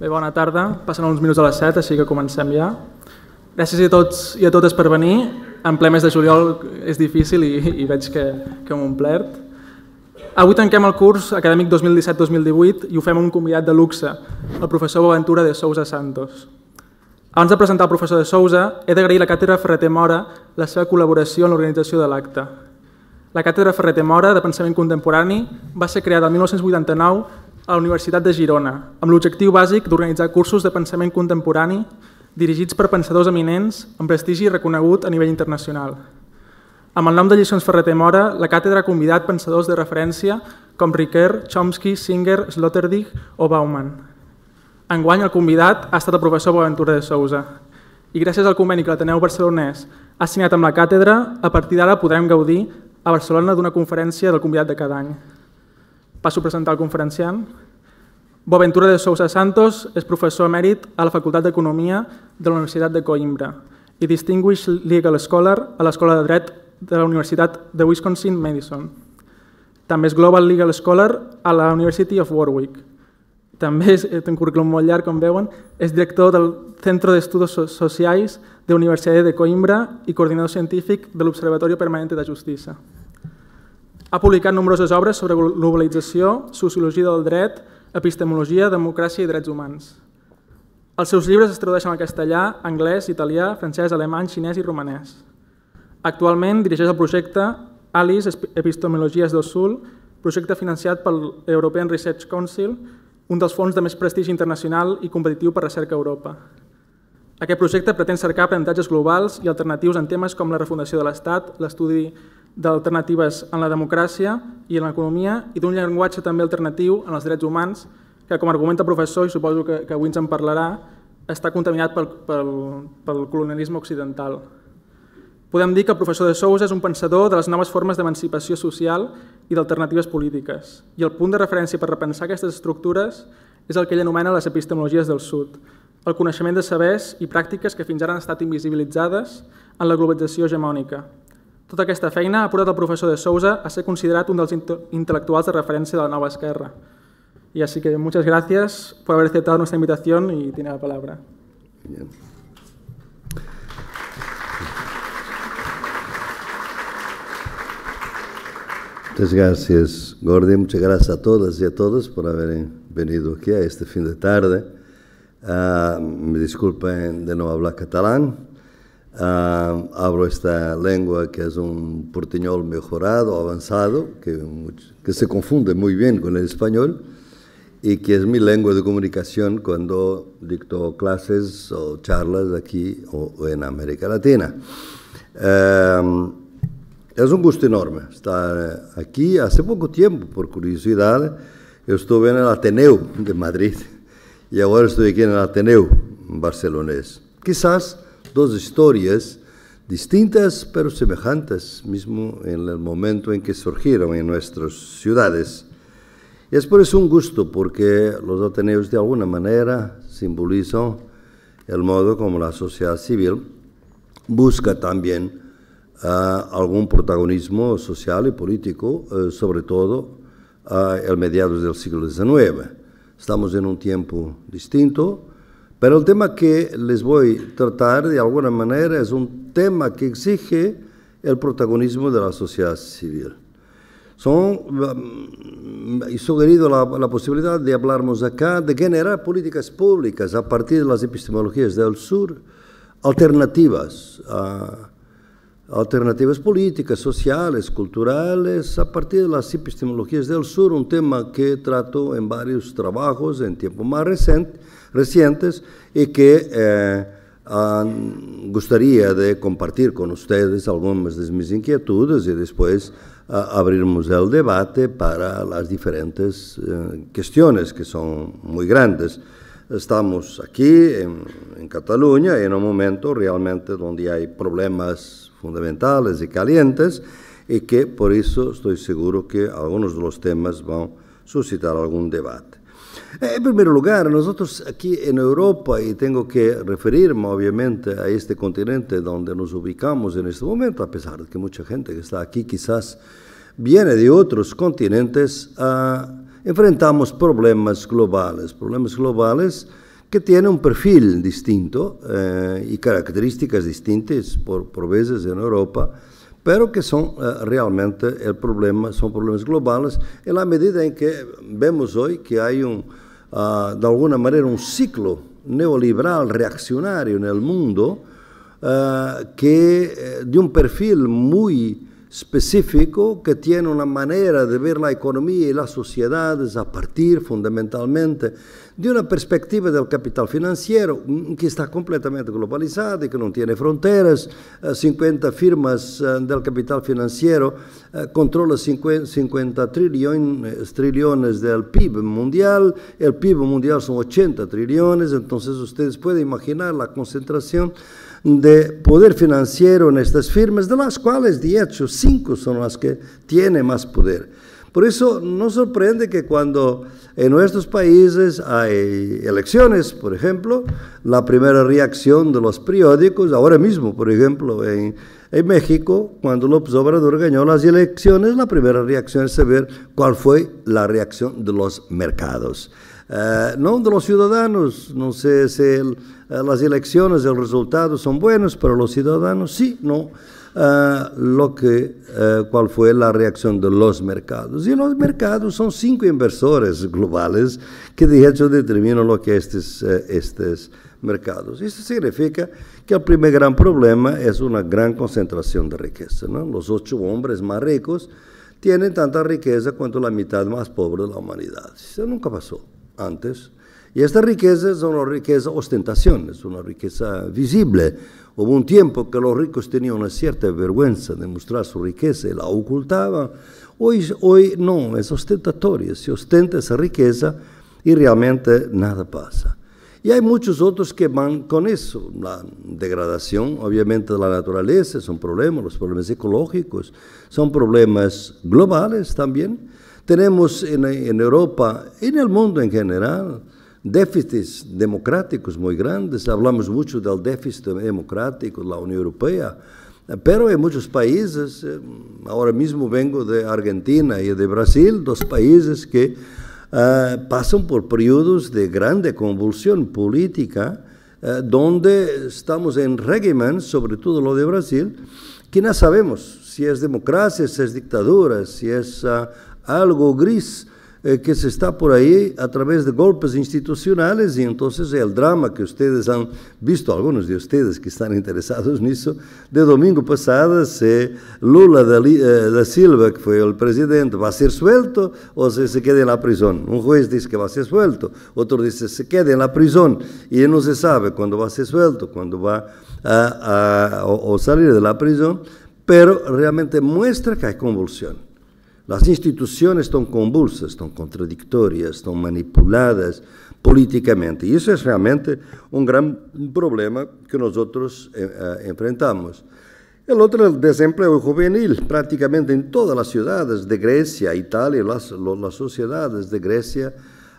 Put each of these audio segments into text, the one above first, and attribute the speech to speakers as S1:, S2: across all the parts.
S1: Bé, bona tarda. Passen uns minuts a les 7, així que comencem ja. Gràcies a tots i a totes per venir. En ple mes de juliol és difícil i, i veig que, que hem omplert. Avui tanquem el curs acadèmic 2017-2018 i ho fem amb un convidat de luxe, el professor Boaventura de Sousa Santos. Abans de presentar el professor de Sousa, he d'agrair a la càtedra Ferreter Mora la seva col·laboració en l'organització de l'acte. La càtedra Ferreter Mora de Pensament Contemporani va ser creada el 1989 a la Universitat de Girona, amb l'objectiu bàsic d'organitzar cursos de pensament contemporani dirigits per pensadors eminents amb prestigi reconegut a nivell internacional. Amb el nom de Lliçons Ferreter Mora, la càtedra ha convidat pensadors de referència com Riker, Chomsky, Singer, Sloterdijk o Bauman. Enguany, el convidat ha estat el professor Boaventura de Sousa. I gràcies al conveni que l'Ateneu Barcelonès ha signat amb la càtedra, a partir d'ara podrem gaudir a Barcelona d'una conferència del convidat de cada any. Passo a presentar el conferenciant. Boaventura de Sousa Santos és professor emèrit a la Facultat d'Economia de la Universitat de Coimbra i Distinguished Legal Scholar a l'Escola de Dret de la Universitat de Wisconsin-Madison. També és Global Legal Scholar a la University of Warwick. També és, eh, té un currículum molt llarg, com veuen, és director del Centro de Estudios Sociais de la Universitat de Coimbra i coordinador científic de l'Observatorio Permanente de Justícia. Ha publicat nombroses obres sobre globalització, sociologia del dret, epistemologia, democràcia i drets humans. Els seus llibres es tradueixen al castellà, anglès, italià, francès, alemany, xinès i romanès. Actualment dirigeix el projecte Alice Epistemologies del Sul, projecte financiat pel European Research Council, un dels fons de més prestigi internacional i competitiu per recerca a Europa. Aquest projecte pretén cercar aprenentatges globals i alternatius en temes com la refundació de l'Estat, l'estudi d'alternatives en la democràcia i en l'economia i d'un llenguatge també alternatiu en els drets humans que, com argumenta el professor, i suposo que, que avui ens en parlarà, està contaminat pel, pel, pel colonialisme occidental. Podem dir que el professor de Sousa és un pensador de les noves formes d'emancipació social i d'alternatives polítiques, i el punt de referència per repensar aquestes estructures és el que ell anomena les epistemologies del Sud, el coneixement de sabers i pràctiques que fins ara han estat invisibilitzades en la globalització hegemònica, tota aquesta feina ha portat el professor de Sousa a ser considerat un dels intel·lectuals de referència de la nova esquerra. I així que gràcies per haver acceptat la nostra invitació i tenir la paraula.
S2: Bien.
S3: Muchas gracias, Gordy. Muchas gracias a todas y a todos por haber venido aquí a este fin de tarde. Uh, me disculpen de no hablar catalán. Ah, abro esta lengua que es un porteñol mejorado, avanzado, que, que, se confunde muy bien con el español y que es mi lengua de comunicación cuando dicto clases o charlas aquí o, en América Latina. Em, es un gusto enorme estar aquí. Hace poco tiempo, por curiosidad, yo estuve en el Ateneo de Madrid y ahora estoy aquí en el Ateneu barcelonés. Quizás dos historias distintas pero semejantes, mismo en el momento en que surgieron en nuestras ciudades. Y es por eso un gusto, porque los Ateneos de alguna manera simbolizan el modo como la sociedad civil busca también ah, algún protagonismo social y político, eh, sobre todo ah, el mediados del siglo XIX. Estamos en un tiempo distinto, pero el tema que les voy a tratar de alguna manera es un tema que exige el protagonismo de la sociedad civil. Son, mm, y sugerido la, posibilidad de hablarmos acá de generar políticas públicas a partir de las epistemologías del sur, alternativas, ah, alternativas políticas, sociales, culturales, a partir de las epistemologías del sur, un tema que trato en varios trabajos en tiempo más reciente recientes e que eh, gostaria de compartilhar com vocês algumas das minhas inquietudes e depois abrirmos o debate para as diferentes eh, que são muito grandes. Estamos aqui em en, Cataluña em um momento realmente onde há problemas fundamentais e calientes e que por isso estou seguro que alguns dos temas vão suscitar algum debate. En primer lugar, nosotros aquí en Europa, y tengo que referirme obviamente a este continente donde nos ubicamos en este momento, a pesar de que mucha gente que está aquí quizás viene de otros continentes, ah, enfrentamos problemas globales, problemas globales que tienen un perfil distinto eh, y características distintas por, veces en Europa, pero que son eh, realmente el problema, son problemas globales en la medida en que vemos hoy que hay un Ah, de alguna manera un ciclo neoliberal reaccionario en el mundo ah, que eh, de un perfil muy específico que tiene una manera de ver la economía y las sociedades a partir fundamentalmente de una perspectiva del capital financiero mm, que está completamente globalizado y que no tiene fronteras. 50 eh, firmas eh, del capital financiero eh, controlan 50, trillones, trillones del PIB mundial. El PIB mundial son 80 trillones, entonces ustedes pueden imaginar la concentración de poder financiero en estas firmas, de las cuales, de hecho, cinco son las que tienen más poder. Por eso no sorprende que cuando en nuestros países hay elecciones, por ejemplo, la primera reacción de los periódicos, ahora mismo, por ejemplo, en, México, cuando López Obrador ganó las elecciones, la primera reacción es saber cuál fue la reacción de los mercados. Eh, no de los ciudadanos, no sé si eh, las elecciones, el resultado son buenos pero los ciudadanos, sí, no. Ah, lo que, eh, cuál fue la reacción de los mercados. Y los mercados son cinco inversores globales que de hecho determinan lo que estos, eh, estos mercados. Eso significa que el primer gran problema es una gran concentración de riqueza. Los ocho hombres más ricos tienen tanta riqueza cuanto la mitad más pobre de la humanidad. Eso nunca pasó antes. Y esta riqueza es una riqueza ostentación, es una riqueza visible Hubo un tiempo que los ricos tenían una cierta vergüenza de mostrar su riqueza y la ocultaban. Hoy, hoy no, es ostentatoria, se ostenta esa riqueza y realmente nada pasa. Y hay muchos otros que van con eso. La degradación, obviamente, de la naturaleza son problemas, los problemas ecológicos son problemas globales también. Tenemos en, Europa Europa, en el mundo en general, déficits democráticos muito grandes, hablamos muito do déficit democrático da União Europeia, mas em muitos países, Agora mesmo vengo de Argentina e de Brasil, dos países que uh, por períodos de grande convulsão política, uh, estamos em régimen, sobretudo o de Brasil, que não sabemos se é democracia, se é dictadura, se é uh, eh, algo gris, Eh, que se está por ahí a través de golpes institucionales y entonces el drama que ustedes han visto, algunos de ustedes que están interesados en eso, de domingo pasado, se Lula eh, da, Silva, que fue el presidente, va a ser suelto o se, se queda en la prisión. Un juez dice que va a ser suelto, otro dice se queda en la prisión y no se sabe cuándo va a ser suelto, cuándo va a, a, o salir de la prisión, pero realmente muestra que hay convulsión. Las instituciones están convulsas, están contradictorias, están manipuladas políticamente. Y eso es realmente un gran problema que nosotros eh, eh, enfrentamos. El otro, el desempleo juvenil, prácticamente en todas las ciudades de Grecia, Italia, las, las sociedades de Grecia,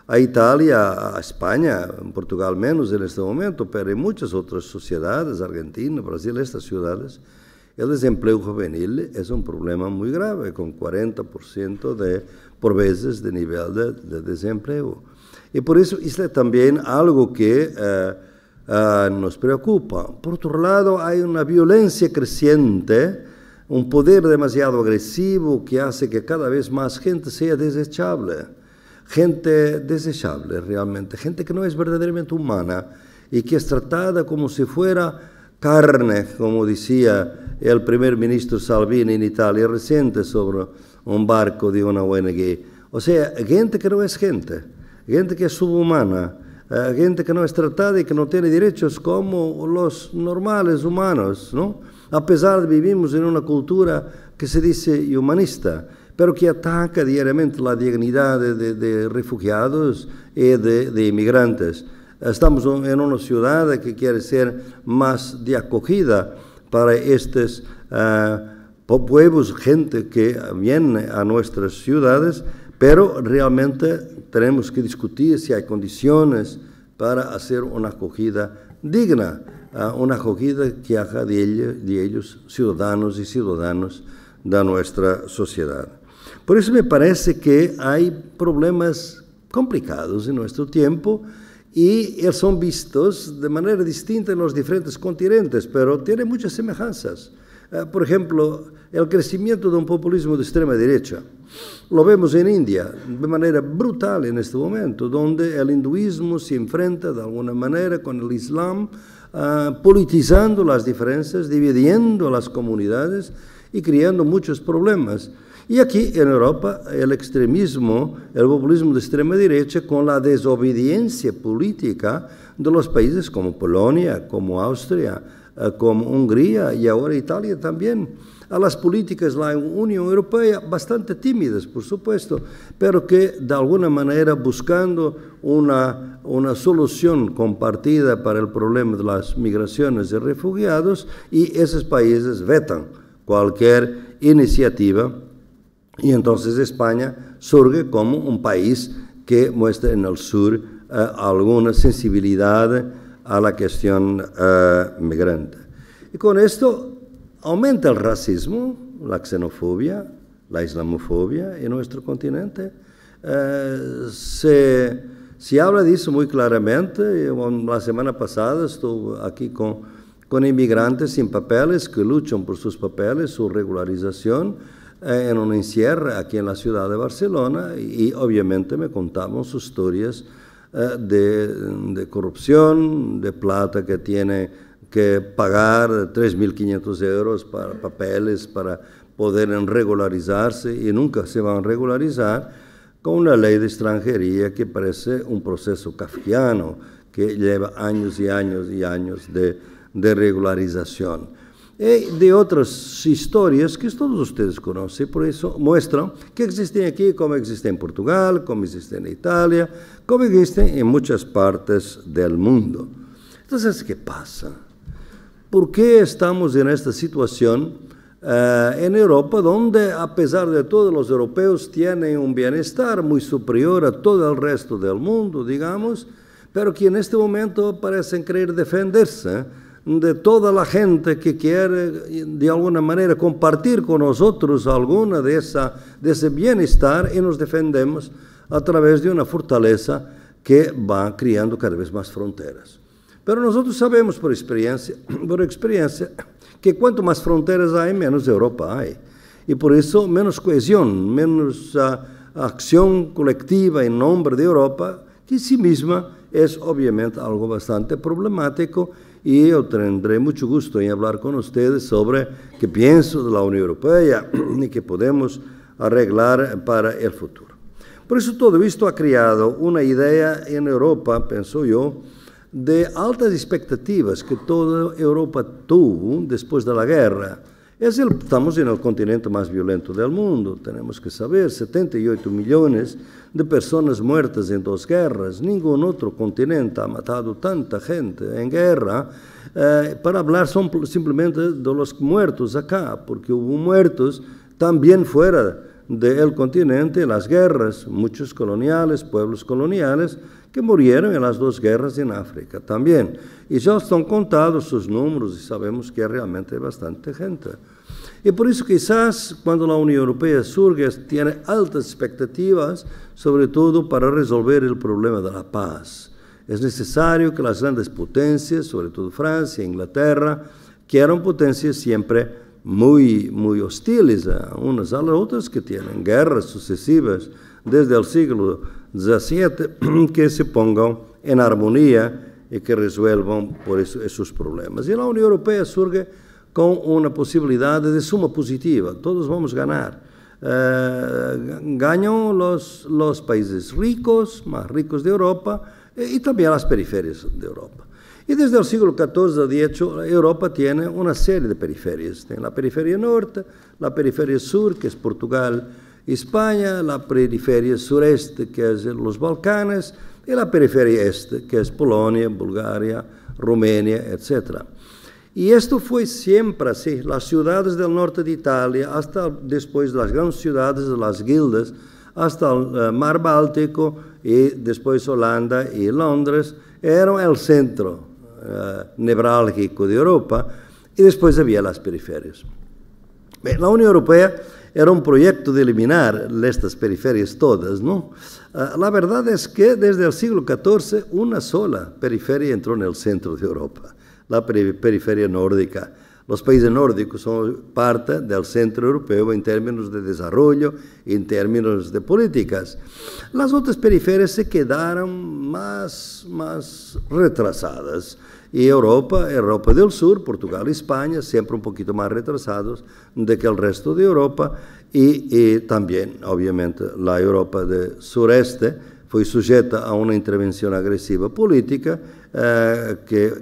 S3: a Italia, a España, en Portugal menos en este momento, pero en muchas otras sociedades, Argentina, Brasil, estas ciudades, el desempleo juvenil es un problema muy grave, con 40% de, por veces de nivel de, desempleo. Y por eso es también algo que eh, eh, nos preocupa. Por otro lado, hay una violencia creciente, un poder demasiado agresivo que hace que cada vez más gente sea desechable. Gente desechable realmente, gente que no es verdaderamente humana y que es tratada como si fuera carne, como decía el primer ministro Salvini en Italia reciente sobre un barco de una ONG. O sea, gente que no es gente, gente que es subhumana, eh, gente que no es tratada y que no tiene derechos como los normales humanos, ¿no? A pesar de vivimos en una cultura que se dice humanista, pero que ataca diariamente la dignidad de, refugiados y de inmigrantes. Estamos en una ciudad que quiere ser más de acogida para estos eh, pueblos, gente que viene a nuestras ciudades, pero realmente tenemos que discutir si hay condiciones para hacer una acogida digna, eh, una acogida que haga de, de ellos ciudadanos y ciudadanos de nuestra sociedad. Por eso me parece que hay problemas complicados en nuestro tiempo y son vistos de manera distinta en los diferentes continentes, pero tienen muchas semejanzas. Eh, por ejemplo, el crecimiento de un populismo de extrema derecha. Lo vemos en India de manera brutal en este momento, donde el hinduismo se enfrenta de alguna manera con el islam, eh, politizando las diferencias, dividiendo las comunidades y creando muchos problemas. Y aquí en Europa el extremismo, el populismo de extrema derecha con la desobediencia política de los países como Polonia, como Austria, eh, como Hungría y ahora Italia también, a las políticas de la Unión Europea, bastante tímidas, por supuesto, pero que de alguna manera buscando una, solución compartida para el problema de las migraciones de refugiados, y esos países vetan cualquier iniciativa y entonces España surge como un país que muestra en el sur eh, alguna sensibilidad a la cuestión eh, migrante. Y con esto aumenta el racismo, la xenofobia, la islamofobia en nuestro continente. Eh, se, se, habla de eso muy claramente. La semana pasada estuve aquí con, con inmigrantes sin papeles que luchan por sus papeles, su regularización eh, en un encierro aquí en la ciudad de Barcelona y obviamente me contaban sus historias eh, de, corrupción, de plata que tiene que pagar 3.500 euros para papeles para poder regularizarse y nunca se van a regularizar con una ley de extranjería que parece un proceso kafkiano que lleva años y años y años de, de regularización y de otras historias que todos ustedes conocen, por eso muestran que existen aquí, como existen en Portugal, como existen en Italia, como existen en muchas partes del mundo. Entonces, ¿qué pasa? ¿Por qué estamos en esta situación eh, en Europa, donde a pesar de todos los europeos tienen un bienestar muy superior a todo el resto del mundo, digamos, pero que en este momento parecen querer defenderse? de toda a gente que quer de alguma maneira compartir conosco nosotros alguna de, esa, de ese nos defendemos através de uma fortaleza que vai criando cada vez mais fronteiras. Mas nós sabemos por experiência, por experiência, que quanto mais fronteiras há, menos Europa há e por isso menos coesão, menos uh, acción colectiva em nome da Europa, que em si mesma é, obviamente algo bastante problemático y yo tendré mucho gusto en hablar con ustedes sobre qué pienso de la Unión Europea y qué podemos arreglar para el futuro. Por eso todo esto ha creado una idea en Europa, pienso yo, de altas expectativas que toda Europa tuvo después de la guerra estamos en el continente más violento del mundo, tenemos que saber, 78 millones de personas muertas en dos guerras, ningún otro continente ha matado tanta gente en guerra. Eh, para hablar son simplemente de los muertos acá, porque hubo muertos también fuera del continente, en las guerras, muchos coloniales, pueblos coloniales, que murieron en las dos guerras en África también. Y ya están contados sus números y sabemos que realmente hay bastante gente. Y por eso quizás cuando la Unión Europea surge tiene altas expectativas, sobre todo para resolver el problema de la paz. Es necesario que las grandes potencias, sobre todo Francia, e Inglaterra, que eran potencias siempre muy, muy hostiles a unas a las otras, que tienen guerras sucesivas desde el siglo XVII, que se pongan en armonía y que resuelvan por esos problemas. Y la Unión Europea surge com uma possibilidade de suma positiva. Todos vamos ganhar. Uh, eh, ganham os, os países ricos, mais ricos da Europa, e, e também as periferias da Europa. E desde o século XIV a XVIII, a Europa tem uma série de periferias. Tem a periferia norte, a periferia sul, que é Portugal e Espanha, a periferia sureste, que é os Balcanes, e a periferia este, que é Polônia, Bulgária, Romênia, etc. Y esto fue siempre así. Las ciudades del norte de Italia, hasta después las grandes ciudades de las guildas, hasta el eh, mar Báltico y después Holanda y Londres, eran el centro eh, nevrálgico de Europa y después había las periferias. La Unión Europea era un proyecto de eliminar estas periferias todas, ¿no? Eh, la verdad es que desde el siglo XIV una sola periferia entró en el centro de Europa la periferia nórdica. Los países nórdicos son parte del centro europeo en términos de desarrollo, en términos de políticas. Las otras periferias se quedaron más, más retrasadas. Y Europa, Europa del Sur, Portugal y España, siempre un poquito más retrasados de que el resto de Europa. Y, y también, obviamente, la Europa del sureste fue sujeta a una intervención agresiva política eh,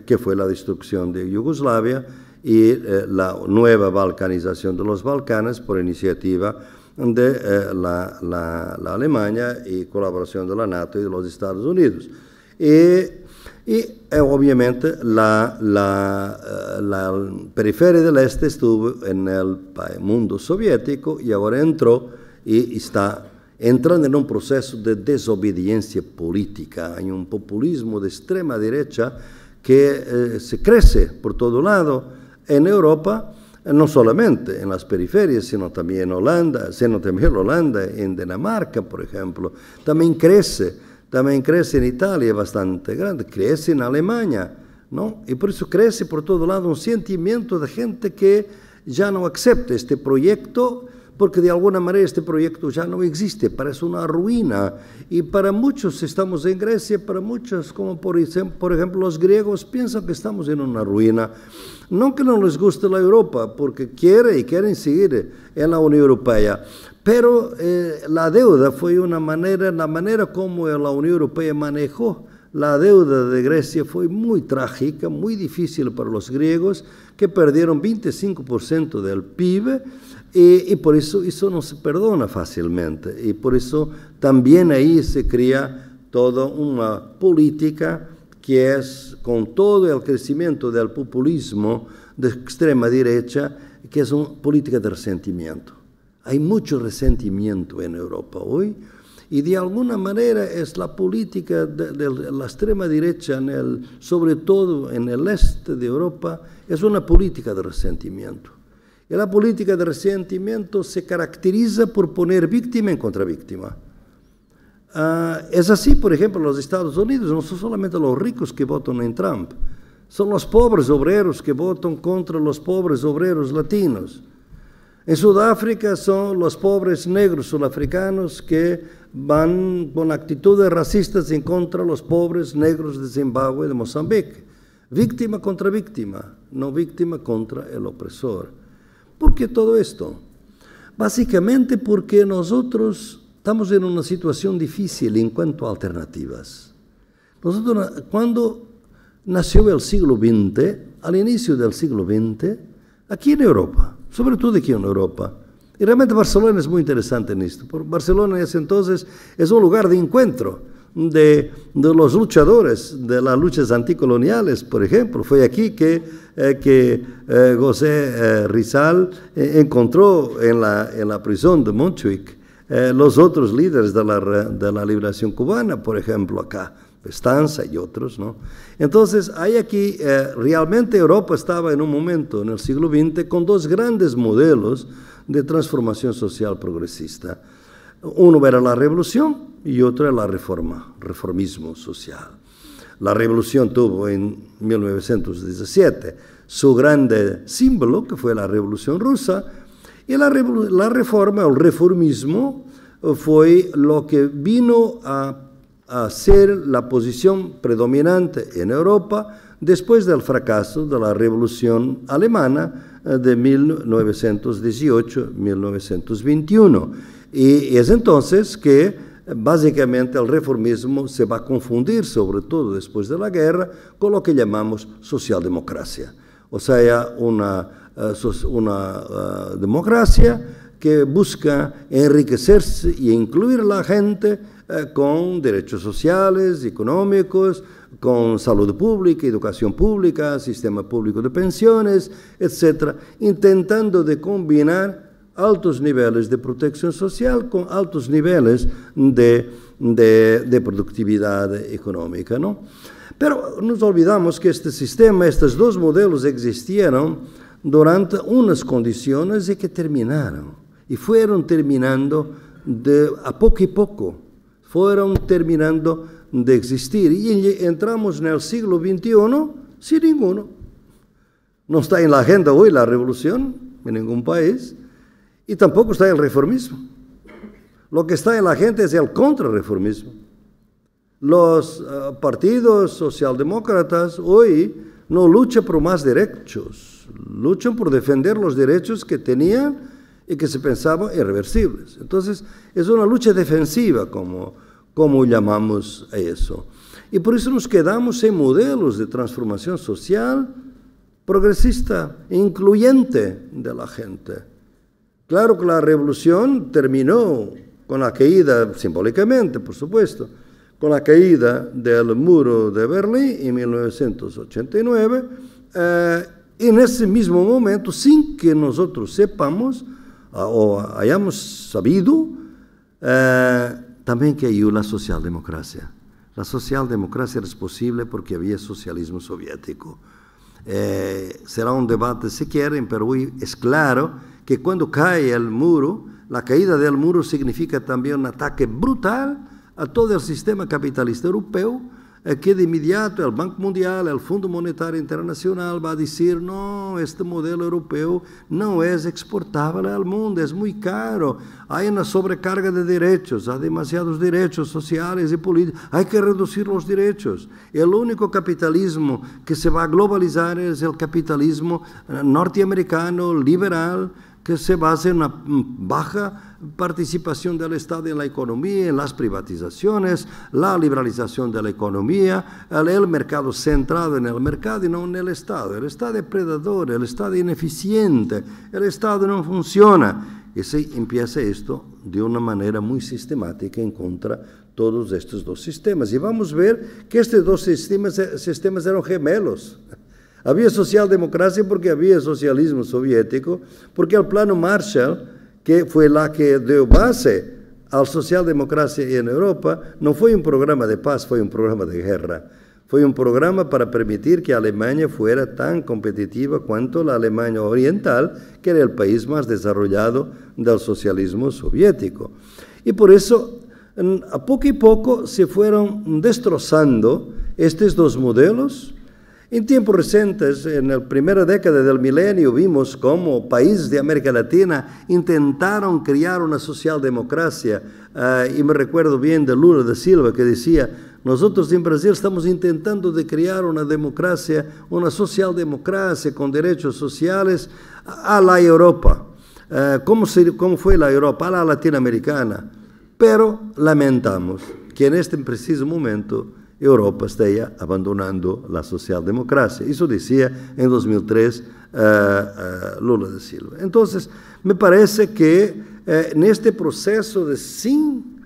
S3: que, fue la destrucción de Yugoslavia y eh, la nueva balcanización de los Balcanes por iniciativa de eh, la, Alemania y colaboración de la NATO y de los Estados Unidos. Y, y obviamente la, la, la, periferia del este estuvo en el mundo soviético y ahora entró y está entrando en un proceso de desobediencia política. en un populismo de extrema derecha que eh, se crece por todo lado en Europa, eh, no solamente en las periferias, sino también en Holanda, sino también en Holanda, en Dinamarca, por ejemplo. También crece, también crece en Italia, bastante grande, crece en Alemania, ¿no? Y por eso crece por todo lado un sentimiento de gente que ya no acepta este proyecto porque de alguna manera este proyecto ya no existe, parece una ruina. Y para muchos, estamos en Grecia, para muchos, como por, por ejemplo los griegos, piensan que estamos en una ruina. No que no les guste la Europa, porque quieren y quieren seguir en la Unión Europea, pero eh, la deuda fue una manera, la manera como la Unión Europea manejó la deuda de Grecia fue muy trágica, muy difícil para los griegos, que perdieron 25% del PIB y, por eso eso no se perdona fácilmente. Y por eso también ahí se crea toda una política que es, con todo el crecimiento del populismo de extrema derecha, que es una política de resentimiento. Hay mucho resentimiento en Europa hoy y de alguna manera es la política de, la extrema derecha, sobre todo en el este de Europa, es una política de resentimiento la política de resentimiento se caracteriza por poner víctima en contra víctima. Ah, es así, por ejemplo, en los Estados Unidos, no son solamente los ricos que votan en Trump, son los pobres obreros que votan contra los pobres obreros latinos. En Sudáfrica son los pobres negros sudafricanos que van con actitudes racistas en contra de los pobres negros de Zimbabue y de Mozambique. Víctima contra víctima, no víctima contra el opresor. ¿Por qué todo esto? Básicamente porque nosotros estamos en una situación difícil en cuanto a alternativas. Nosotros, cuando nació el siglo XX, al inicio del siglo XX, aquí en Europa, sobre todo aquí en Europa, y realmente Barcelona es muy interesante en esto, porque Barcelona es entonces es un lugar de encuentro de, los luchadores de las luchas anticoloniales, por ejemplo. Fue aquí que, eh, que eh, José eh, Rizal encontró en la, prisión de Montjuic los otros líderes de la, liberación cubana, por ejemplo, acá, Estanza y otros. Entonces, hay aquí, realmente Europa estaba en un momento, en el siglo XX, con dos grandes modelos de transformación social progresista uno era la revolución y otro era la reforma, reformismo social. La revolución tuvo en 1917 su grande símbolo, que fue la revolución rusa, y la, reforma reforma, el reformismo, fue lo que vino a, a ser la posición predominante en Europa después del fracaso de la revolución alemana eh, de 1918-1921 y es entonces que básicamente el reformismo se va a confundir, sobre todo después de la guerra, con lo que llamamos socialdemocracia. O sea, una, eh, una eh, democracia que busca enriquecerse y incluir a la gente eh, con derechos sociales, económicos, con salud pública, educación pública, sistema público de pensiones, etc., intentando de combinar altos niveles de protección social con altos niveles de, productividad económica. ¿no? Pero nos olvidamos que este sistema, estos dos modelos existieron durante unas condiciones y que terminaron. Y fueron terminando de, a poco y poco. Fueron terminando de existir. Y entramos en el siglo XXI sin ninguno. No está en la agenda hoy la revolución en ningún país, y tampoco está el reformismo. Lo que está en la gente es el contrarreformismo. Los eh, partidos socialdemócratas hoy no luchan por más derechos, luchan por defender los derechos que tenían y que se pensaban irreversibles. Entonces, es una lucha defensiva, como, como llamamos a eso. Y por eso nos quedamos en modelos de transformación social progresista, incluyente de la gente. Claro que la revolución terminó con la caída, simbólicamente, por supuesto, con la caída del muro de Berlín en 1989. Eh, en ese mismo momento, sin que nosotros sepamos ah, o hayamos sabido, eh, también que cayó la socialdemocracia. La socialdemocracia era posible porque había socialismo soviético. Eh, será un debate si quieren, pero hoy es claro que cuando cae el muro, la caída del muro significa también un ataque brutal a todo el sistema capitalista europeo, que de inmediato el Banco Mundial, el Fondo Monetario Internacional va a decir, no, este modelo europeo no es exportable al mundo, es muy caro, hay una sobrecarga de derechos, hay demasiados derechos sociales y políticos, hay que reducir los derechos. El único capitalismo que se va a globalizar es el capitalismo eh, norteamericano liberal, que se basa en una baja participación del Estado en la economía, en las privatizaciones, la liberalización de la economía, el, el, mercado centrado en el mercado y no en el Estado. El Estado es predador, el Estado es ineficiente, el Estado no funciona. Y se empieza esto de una manera muy sistemática en contra todos estos dos sistemas. Y vamos a ver que estos dos sistemas, sistemas eran gemelos. Había socialdemocracia porque había socialismo soviético, porque el plano Marshall, que fue la que dio base al socialdemocracia socialdemocracia en Europa, no fue un programa de paz, fue un programa de guerra. fue un programa para permitir que Alemania fuera tan competitiva cuanto la Alemania Oriental, que era el país más desarrollado del socialismo soviético. Y por eso, a poco, y poco se fueron destrozando estos dos modelos en tiempos recientes, en la primera década del milenio, vimos cómo países de América Latina intentaron crear una socialdemocracia. Ah, y me recuerdo bien de Lula da Silva que decía, nosotros en Brasil estamos intentando de crear una democracia, una socialdemocracia con derechos sociales a la Europa. Ah, ¿Cómo fue la Europa? A la latinoamericana. Pero lamentamos que en este preciso momento Europa ya abandonando la socialdemocracia. Eso decía en 2003 eh, eh, Lula da Silva. Entonces, me parece que eh, en este proceso de sin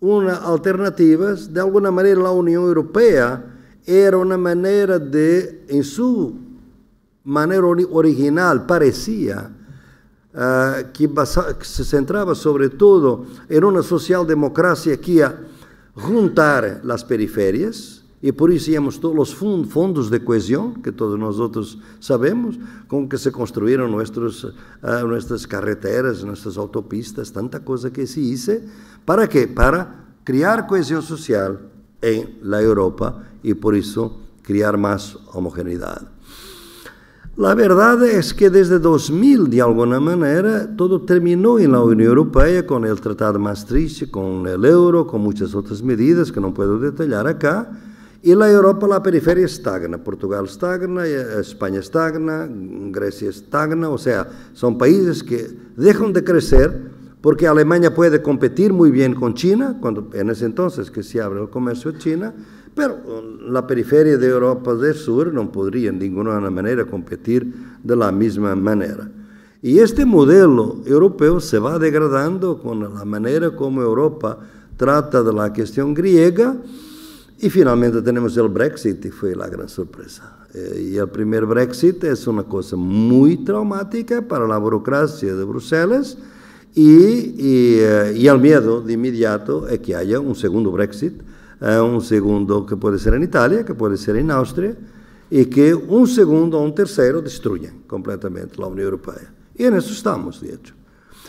S3: una alternativas, de alguna manera la Unión Europea era una manera de, en su manera original, parecía, que, se centraba sobre todo en una socialdemocracia que juntar las periferias, y por eso íamos todos los fondos de cohesión que todos nosotros sabemos, con que se construyeron ah, nuestras carreteras, nuestras autopistas, tanta cosa que se hizo. ¿Para qué? Para crear cohesión social en la Europa y por eso crear más homogeneidad la verdad es que desde 2000, de alguna manera, todo terminó en la Unión Europea con el Tratado de Maastricht, con el euro, con muchas otras medidas que no puedo detallar acá. Y la Europa, la periferia estagna. Portugal estagna, eh, España estagna, Grecia estagna. O sea, son países que dejan de crecer porque Alemania puede competir muy bien con China, cuando, en ese entonces que se abre el comercio a China pero la periferia de Europa del Sur no podría de ninguna manera competir de la misma manera. Y este modelo europeo se va degradando con la manera como Europa trata de la cuestión griega y finalmente tenemos el Brexit y fue la gran sorpresa. Eh, y el primer Brexit es una cosa muy traumática para la burocracia de Bruselas y, y eh, el miedo de inmediato es que haya un segundo Brexit eh, un segundo que puede ser en Italia, que puede ser en Austria, y que un segundo o un tercero destruyen completamente la Unión Europea. Y en eso estamos, de hecho.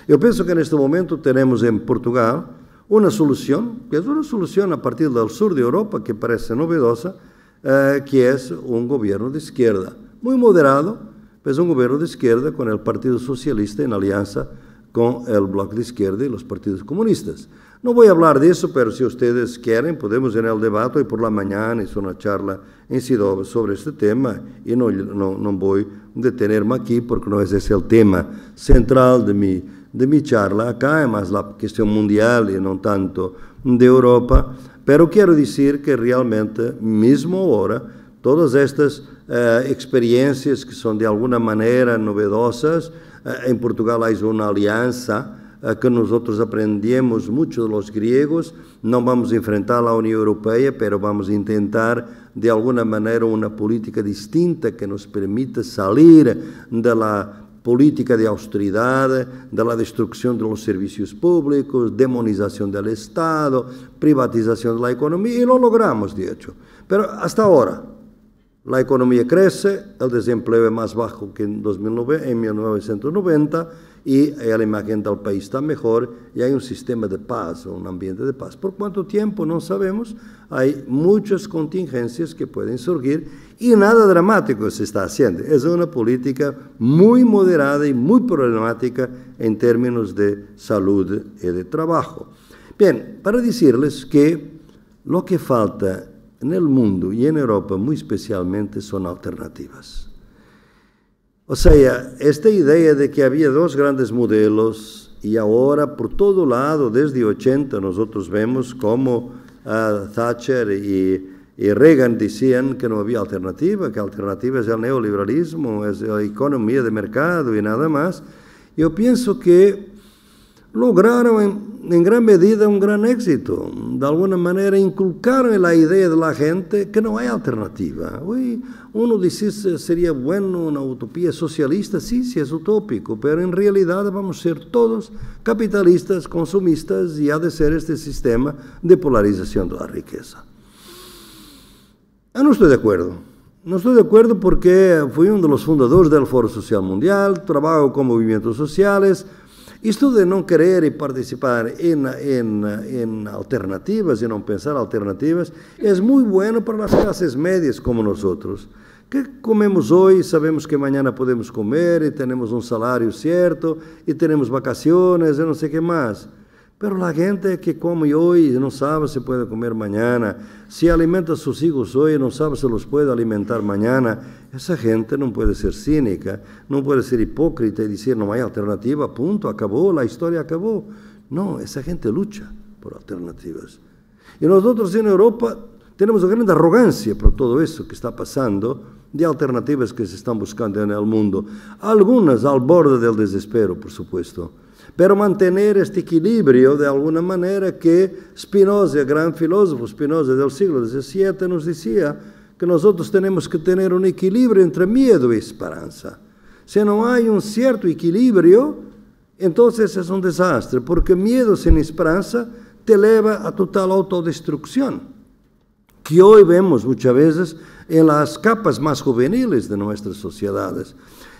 S3: Yo pienso que en este momento tenemos en Portugal una solución, que es una solución a partir del sur de Europa que parece novedosa, eh, que es un gobierno de izquierda, muy moderado, pero es un gobierno de izquierda con el Partido Socialista en alianza con el Bloque de Izquierda y los partidos comunistas. No voy a hablar de eso, pero si ustedes quieren, podemos en el debate hoy por la mañana, es una charla en Sidob sobre este tema y no, no, no voy a detenerme aquí porque no ese é esse el tema central de mi, de mi charla acá, es é más la cuestión mundial y no tanto de Europa, pero quiero decir que realmente, mismo ahora, todas estas eh, experiencias que son de alguna manera novedosas, eh, en Portugal hay una alianza, que nosotros aprendimos mucho de los griegos. No vamos a enfrentar a la Unión Europea, pero vamos a intentar de alguna manera una política distinta que nos permita salir de la política de austeridad, de la destrucción de los servicios públicos, demonización del Estado, privatización de la economía, y lo logramos, de hecho. Pero hasta ahora, la economía crece, el desempleo es más bajo que en, 2009, en 1990, y la imagen del país está mejor y hay un sistema de paz, o un ambiente de paz. ¿Por cuánto tiempo? No sabemos. Hay muchas contingencias que pueden surgir y nada dramático se está haciendo. Es una política muy moderada y muy problemática en términos de salud y de trabajo. Bien, para decirles que lo que falta en el mundo y en Europa muy especialmente son alternativas. O sea, esta idea de que había dos grandes modelos y ahora por todo lado, desde 80, nosotros vemos cómo ah, Thatcher y, y, Reagan decían que no había alternativa, que alternativa es el neoliberalismo, es la economía de mercado y nada más. Yo pienso que lograron en, gran medida un gran éxito. De alguna manera inculcaron la idea de la gente que no hay alternativa. Hoy uno dice sería bueno una utopía socialista, sí, sí es utópico, pero en realidad vamos a ser todos capitalistas, consumistas y ha de ser este sistema de polarización de la riqueza. Ah, no estoy de acuerdo. No estoy de acuerdo porque fui uno de los fundadores del Foro Social Mundial, trabajo con movimientos sociales, Isto de não querer e participar em, em, em alternativas e não pensar alternativas é muito bueno para as classes médias como nós outros, que comemos hoje, sabemos que amanhã podemos comer e temos um salário certo e temos vacaciones e não sei o que mais. Pero a gente que come hoje não sabe se pode comer amanhã, se alimenta seus filhos hoje não sabe se os pode alimentar amanhã. Esa gente no puede ser cínica, no puede ser hipócrita y decir no hay alternativa, punto, acabó, la historia acabó. No, esa gente lucha por alternativas. Y nosotros en Europa tenemos una gran arrogancia por todo eso que está pasando, de alternativas que se están buscando en el mundo. Algunas al borde del desespero, por supuesto. Pero mantener este equilibrio de alguna manera que Spinoza, gran filósofo Spinoza del siglo XVII, nos decía, que nosotros tenemos que tener un equilibrio entre miedo y esperanza. Si no hay un cierto equilibrio, entonces es un desastre, porque miedo sin esperanza te lleva a total autodestrucción, que hoy vemos muchas veces en las capas más juveniles de nuestras sociedades.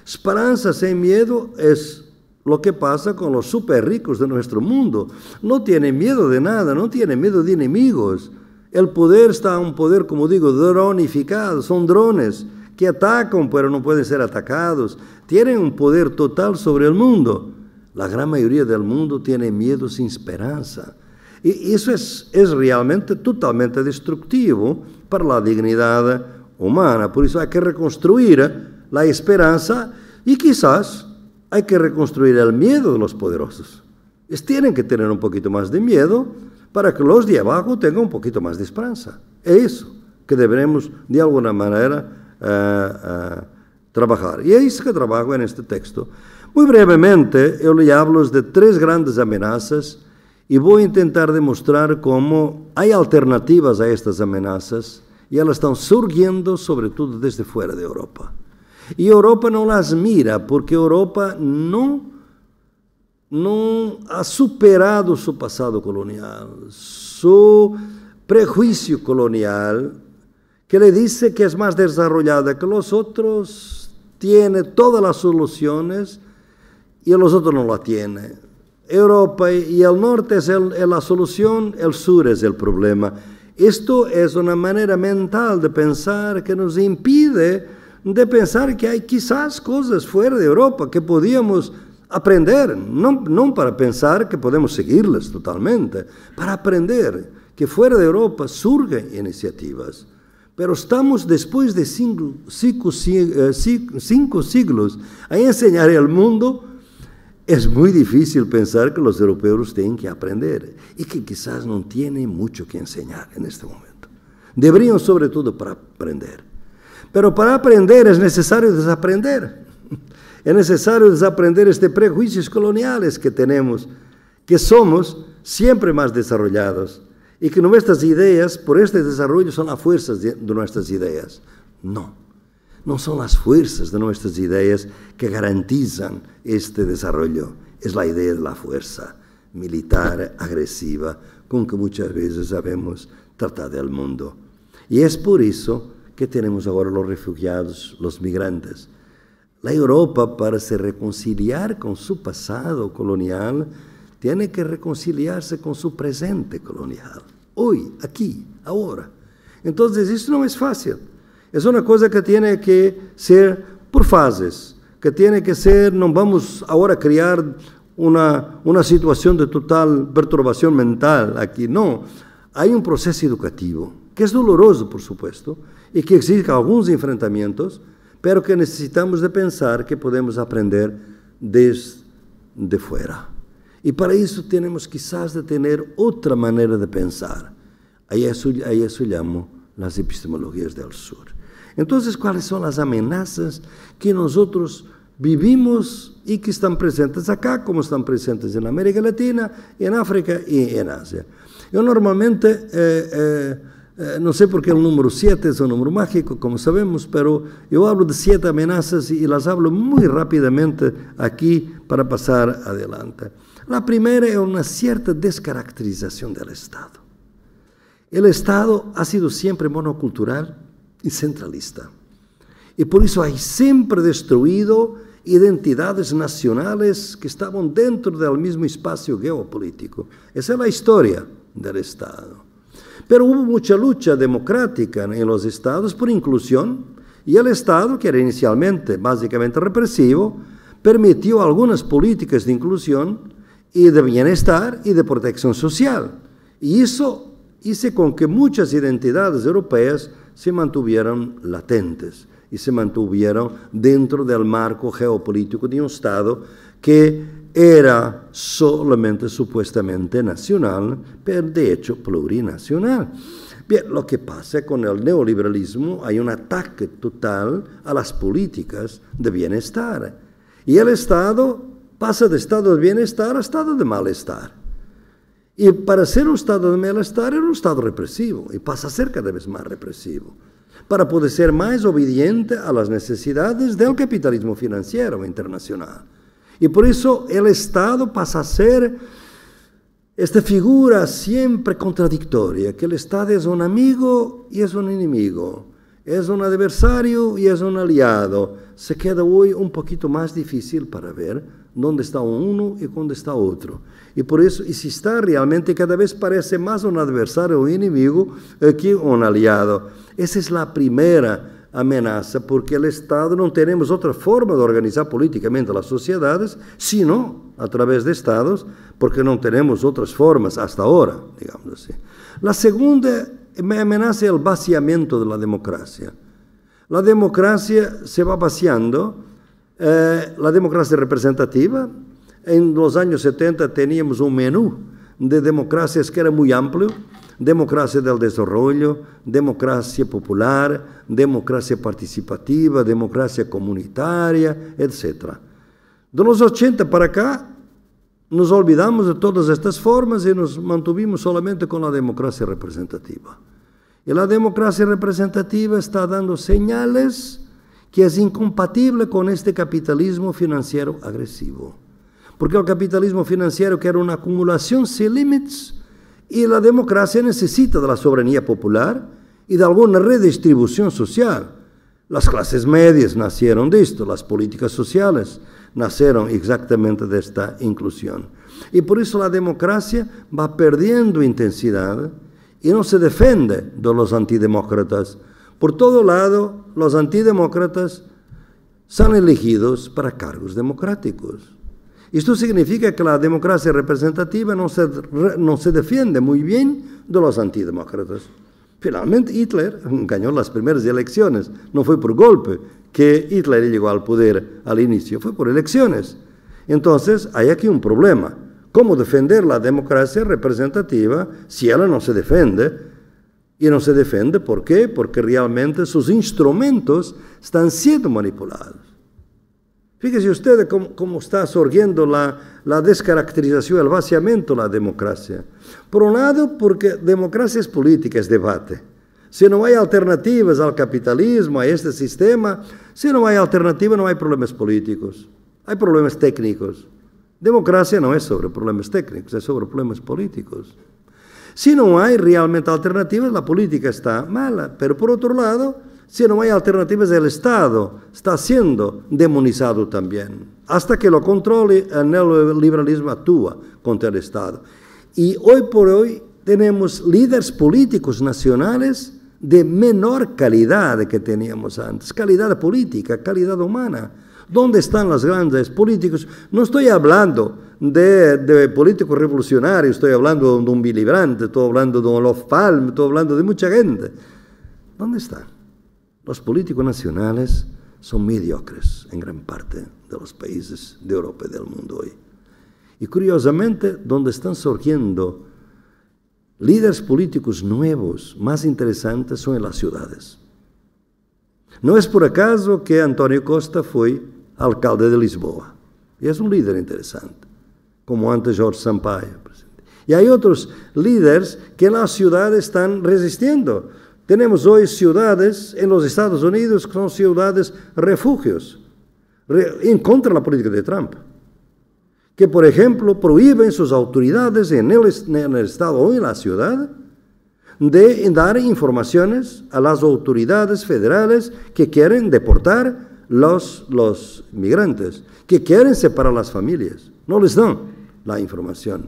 S3: Esperanza sin miedo es lo que pasa con los super ricos de nuestro mundo. No tienen miedo de nada, no tienen miedo de enemigos el poder está un poder, como digo, dronificado. Son drones que atacan, pero no pueden ser atacados. Tienen un poder total sobre el mundo. La gran mayoría del mundo tiene miedo sin esperanza. Y eso es, es realmente totalmente destructivo para la dignidad humana. Por eso hay que reconstruir la esperanza y quizás hay que reconstruir el miedo de los poderosos. Es, tienen que tener un poquito más de miedo para que os de abajo tenham um pouquinho mais de esperança. É isso que devemos de alguma maneira uh, eh, uh, eh, é isso que trabalho neste texto. Muito brevemente, eu lhe hablo de três grandes ameaças e vou tentar demonstrar como há alternativas a estas ameaças e elas estão surgiendo sobretudo, desde fora de Europa. a Europa não as mira porque Europa não no ha superado su pasado colonial, su prejuicio colonial, que le dice que es más desarrollada que los otros, tiene todas las soluciones y los otros no la tiene. Europa y el norte es la solución, el sur es el problema. Esto es una manera mental de pensar que nos impide de pensar que hay quizás cosas fuera de Europa que podíamos aprender, no, para pensar que podemos seguirles totalmente, para aprender que fuera de Europa surgen iniciativas. Pero estamos después de cinco, eh, siglos a enseñar al mundo. Es muy difícil pensar que los europeos tienen que aprender y que quizás no tienen mucho que enseñar en este momento. Deberían sobre todo para aprender. Pero para aprender es necesario desaprender. Es necesario desaprender este prejuicios coloniales que tenemos, que somos siempre más desarrollados y que nuestras ideas, por este desarrollo, son las fuerzas de nuestras ideas. No, no son las fuerzas de nuestras ideas que garantizan este desarrollo, es la idea de la fuerza militar, agresiva, con que muchas veces sabemos tratar al mundo. Y es por eso que tenemos ahora los refugiados, los migrantes. La Europa para se reconciliar con su pasado colonial tiene que reconciliarse con su presente colonial, hoy, aquí, ahora. Entonces, esto no es fácil. Es una cosa que tiene que ser por fases, que tiene que ser, no vamos ahora a crear una, una situación de total perturbación mental aquí, no. Hay un proceso educativo, que es doloroso, por supuesto, y que exige algunos enfrentamientos, pero que necesitamos de pensar que podemos aprender desde fuera. E para isso temos quizás de ter outra maneira de pensar. A isso, a isso chamo as epistemologias do Sul. Então, quais são as ameaças que nós vivimos e que estão presentes acá, como estão presentes na América Latina, em África e em Ásia? Eu normalmente... Eh, eh, Eh, no sé por qué el número 7 es un número mágico, como sabemos, pero yo hablo de siete amenazas y las hablo muy rápidamente aquí para pasar adelante. La primera es una cierta descaracterización del Estado. El Estado ha sido siempre monocultural y centralista. Y por eso hay siempre destruido identidades nacionales que estaban dentro del mismo espacio geopolítico. Esa es la historia del Estado. Pero hubo mucha lucha democrática en los estados por inclusión y el estado, que era inicialmente básicamente represivo, permitió algunas políticas de inclusión y de bienestar y de protección social. Y eso hizo con que muchas identidades europeas se mantuvieran latentes y se mantuvieron dentro del marco geopolítico de un Estado que era solamente supuestamente nacional, pero de hecho plurinacional. Bien, lo que pasa con el neoliberalismo hay un ataque total a las políticas de bienestar. Y el Estado pasa de estado de bienestar a estado de malestar. Y para ser un estado de malestar era un estado represivo y pasa a ser cada vez más represivo para poder ser más obediente a las necesidades del capitalismo financiero internacional. Y por eso el Estado pasa a ser esta figura siempre contradictoria, que el Estado es un amigo y es un enemigo, es un adversario y es un aliado. Se queda hoy un poquito más difícil para ver dónde está uno y dónde está otro. Y por eso, y si está realmente cada vez parece más un adversario o enemigo que un aliado. Esa es la primera amenaza porque el Estado no tenemos otra forma de organizar políticamente las sociedades, sino a través de Estados, porque no tenemos otras formas hasta ahora, digamos así. La segunda amenaza es el vaciamiento de la democracia. La democracia se va vaciando, eh, la democracia representativa, en los años 70 teníamos un menú de democracias que era muy amplio, democracia del desarrollo, democracia popular, democracia participativa, democracia comunitaria, etc. De los 80 para acá, nos olvidamos de todas estas formas y nos mantuvimos solamente con la democracia representativa. Y la democracia representativa está dando señales que es incompatible con este capitalismo financiero agresivo. Porque el capitalismo financiero que era una acumulación sin límites y la democracia necesita de la soberanía popular y de alguna redistribución social. Las clases medias nacieron de esto, las políticas sociales nacieron exactamente de esta inclusión. Y por eso la democracia va perdiendo intensidad y no se defiende de los antidemócratas. Por todo lado, los antidemócratas son elegidos para cargos democráticos. Esto significa que la democracia representativa no se, no se defiende muy bien de los antidemócratas. Finalmente Hitler ganó las primeras elecciones. No fue por golpe que Hitler llegó al poder al inicio, fue por elecciones. Entonces hay aquí un problema. ¿Cómo defender la democracia representativa si ella no se defiende? Y no se defiende, ¿por qué? Porque realmente sus instrumentos están siendo manipulados. Fíjese usted cómo, está surgiendo la, descaracterización, el vaciamiento de la democracia. Por un lado, porque democracia es política, es debate. Si no hay alternativas al capitalismo, a este sistema, si no hay alternativas, no hay problemas políticos, hay problemas técnicos. Democracia no es sobre problemas técnicos, es sobre problemas políticos. Si no hay realmente alternativas, la política está mala. Pero por otro lado, si no hay alternativas, el Estado está siendo demonizado también. Hasta que lo controle, el neoliberalismo actúa contra el Estado. Y hoy por hoy tenemos líderes políticos nacionales de menor calidad que teníamos antes, calidad política, calidad humana. ¿Dónde están los grandes políticos? No estoy hablando de, políticos revolucionarios, estoy hablando de un Billy estoy hablando de un Olof Palme, estoy hablando de mucha gente. ¿Dónde están? Os políticos nacionais são mediocres em grande parte dos países de Europa e do mundo hoje. E curiosamente, onde estão surgiendo líderes políticos novos, mais interessantes, são en cidades. Não é por acaso que António Costa foi alcalde de Lisboa. e é um líder interessante, como antes Jorge Sampaio. E há outros líderes que en cidades estão resistindo. Tenemos hoy ciudades en los Estados Unidos que son ciudades refugios, en contra de la política de Trump, que por ejemplo prohíben sus autoridades en el, en el Estado o en la ciudad de dar informaciones a las autoridades federales que quieren deportar los, los migrantes, que quieren separar las familias. No les dan la información.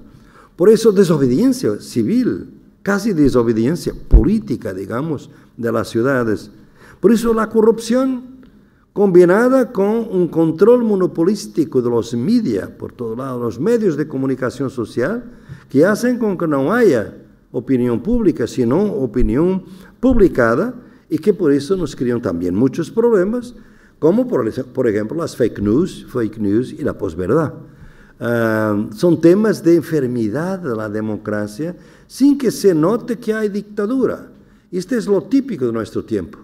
S3: Por eso desobediencia civil casi desobediencia política, digamos, de las ciudades. Por eso la corrupción combinada con un control monopolístico de los medios, por todos lados, los medios de comunicación social, que hacen con que no haya opinión pública, sino opinión publicada, y que por eso nos crean también muchos problemas, como por, ejemplo las fake news, fake news y la posverdad. Ah, son temas de enfermedad de la democracia sin que se note que hay dictadura. Este es lo típico de nuestro tiempo.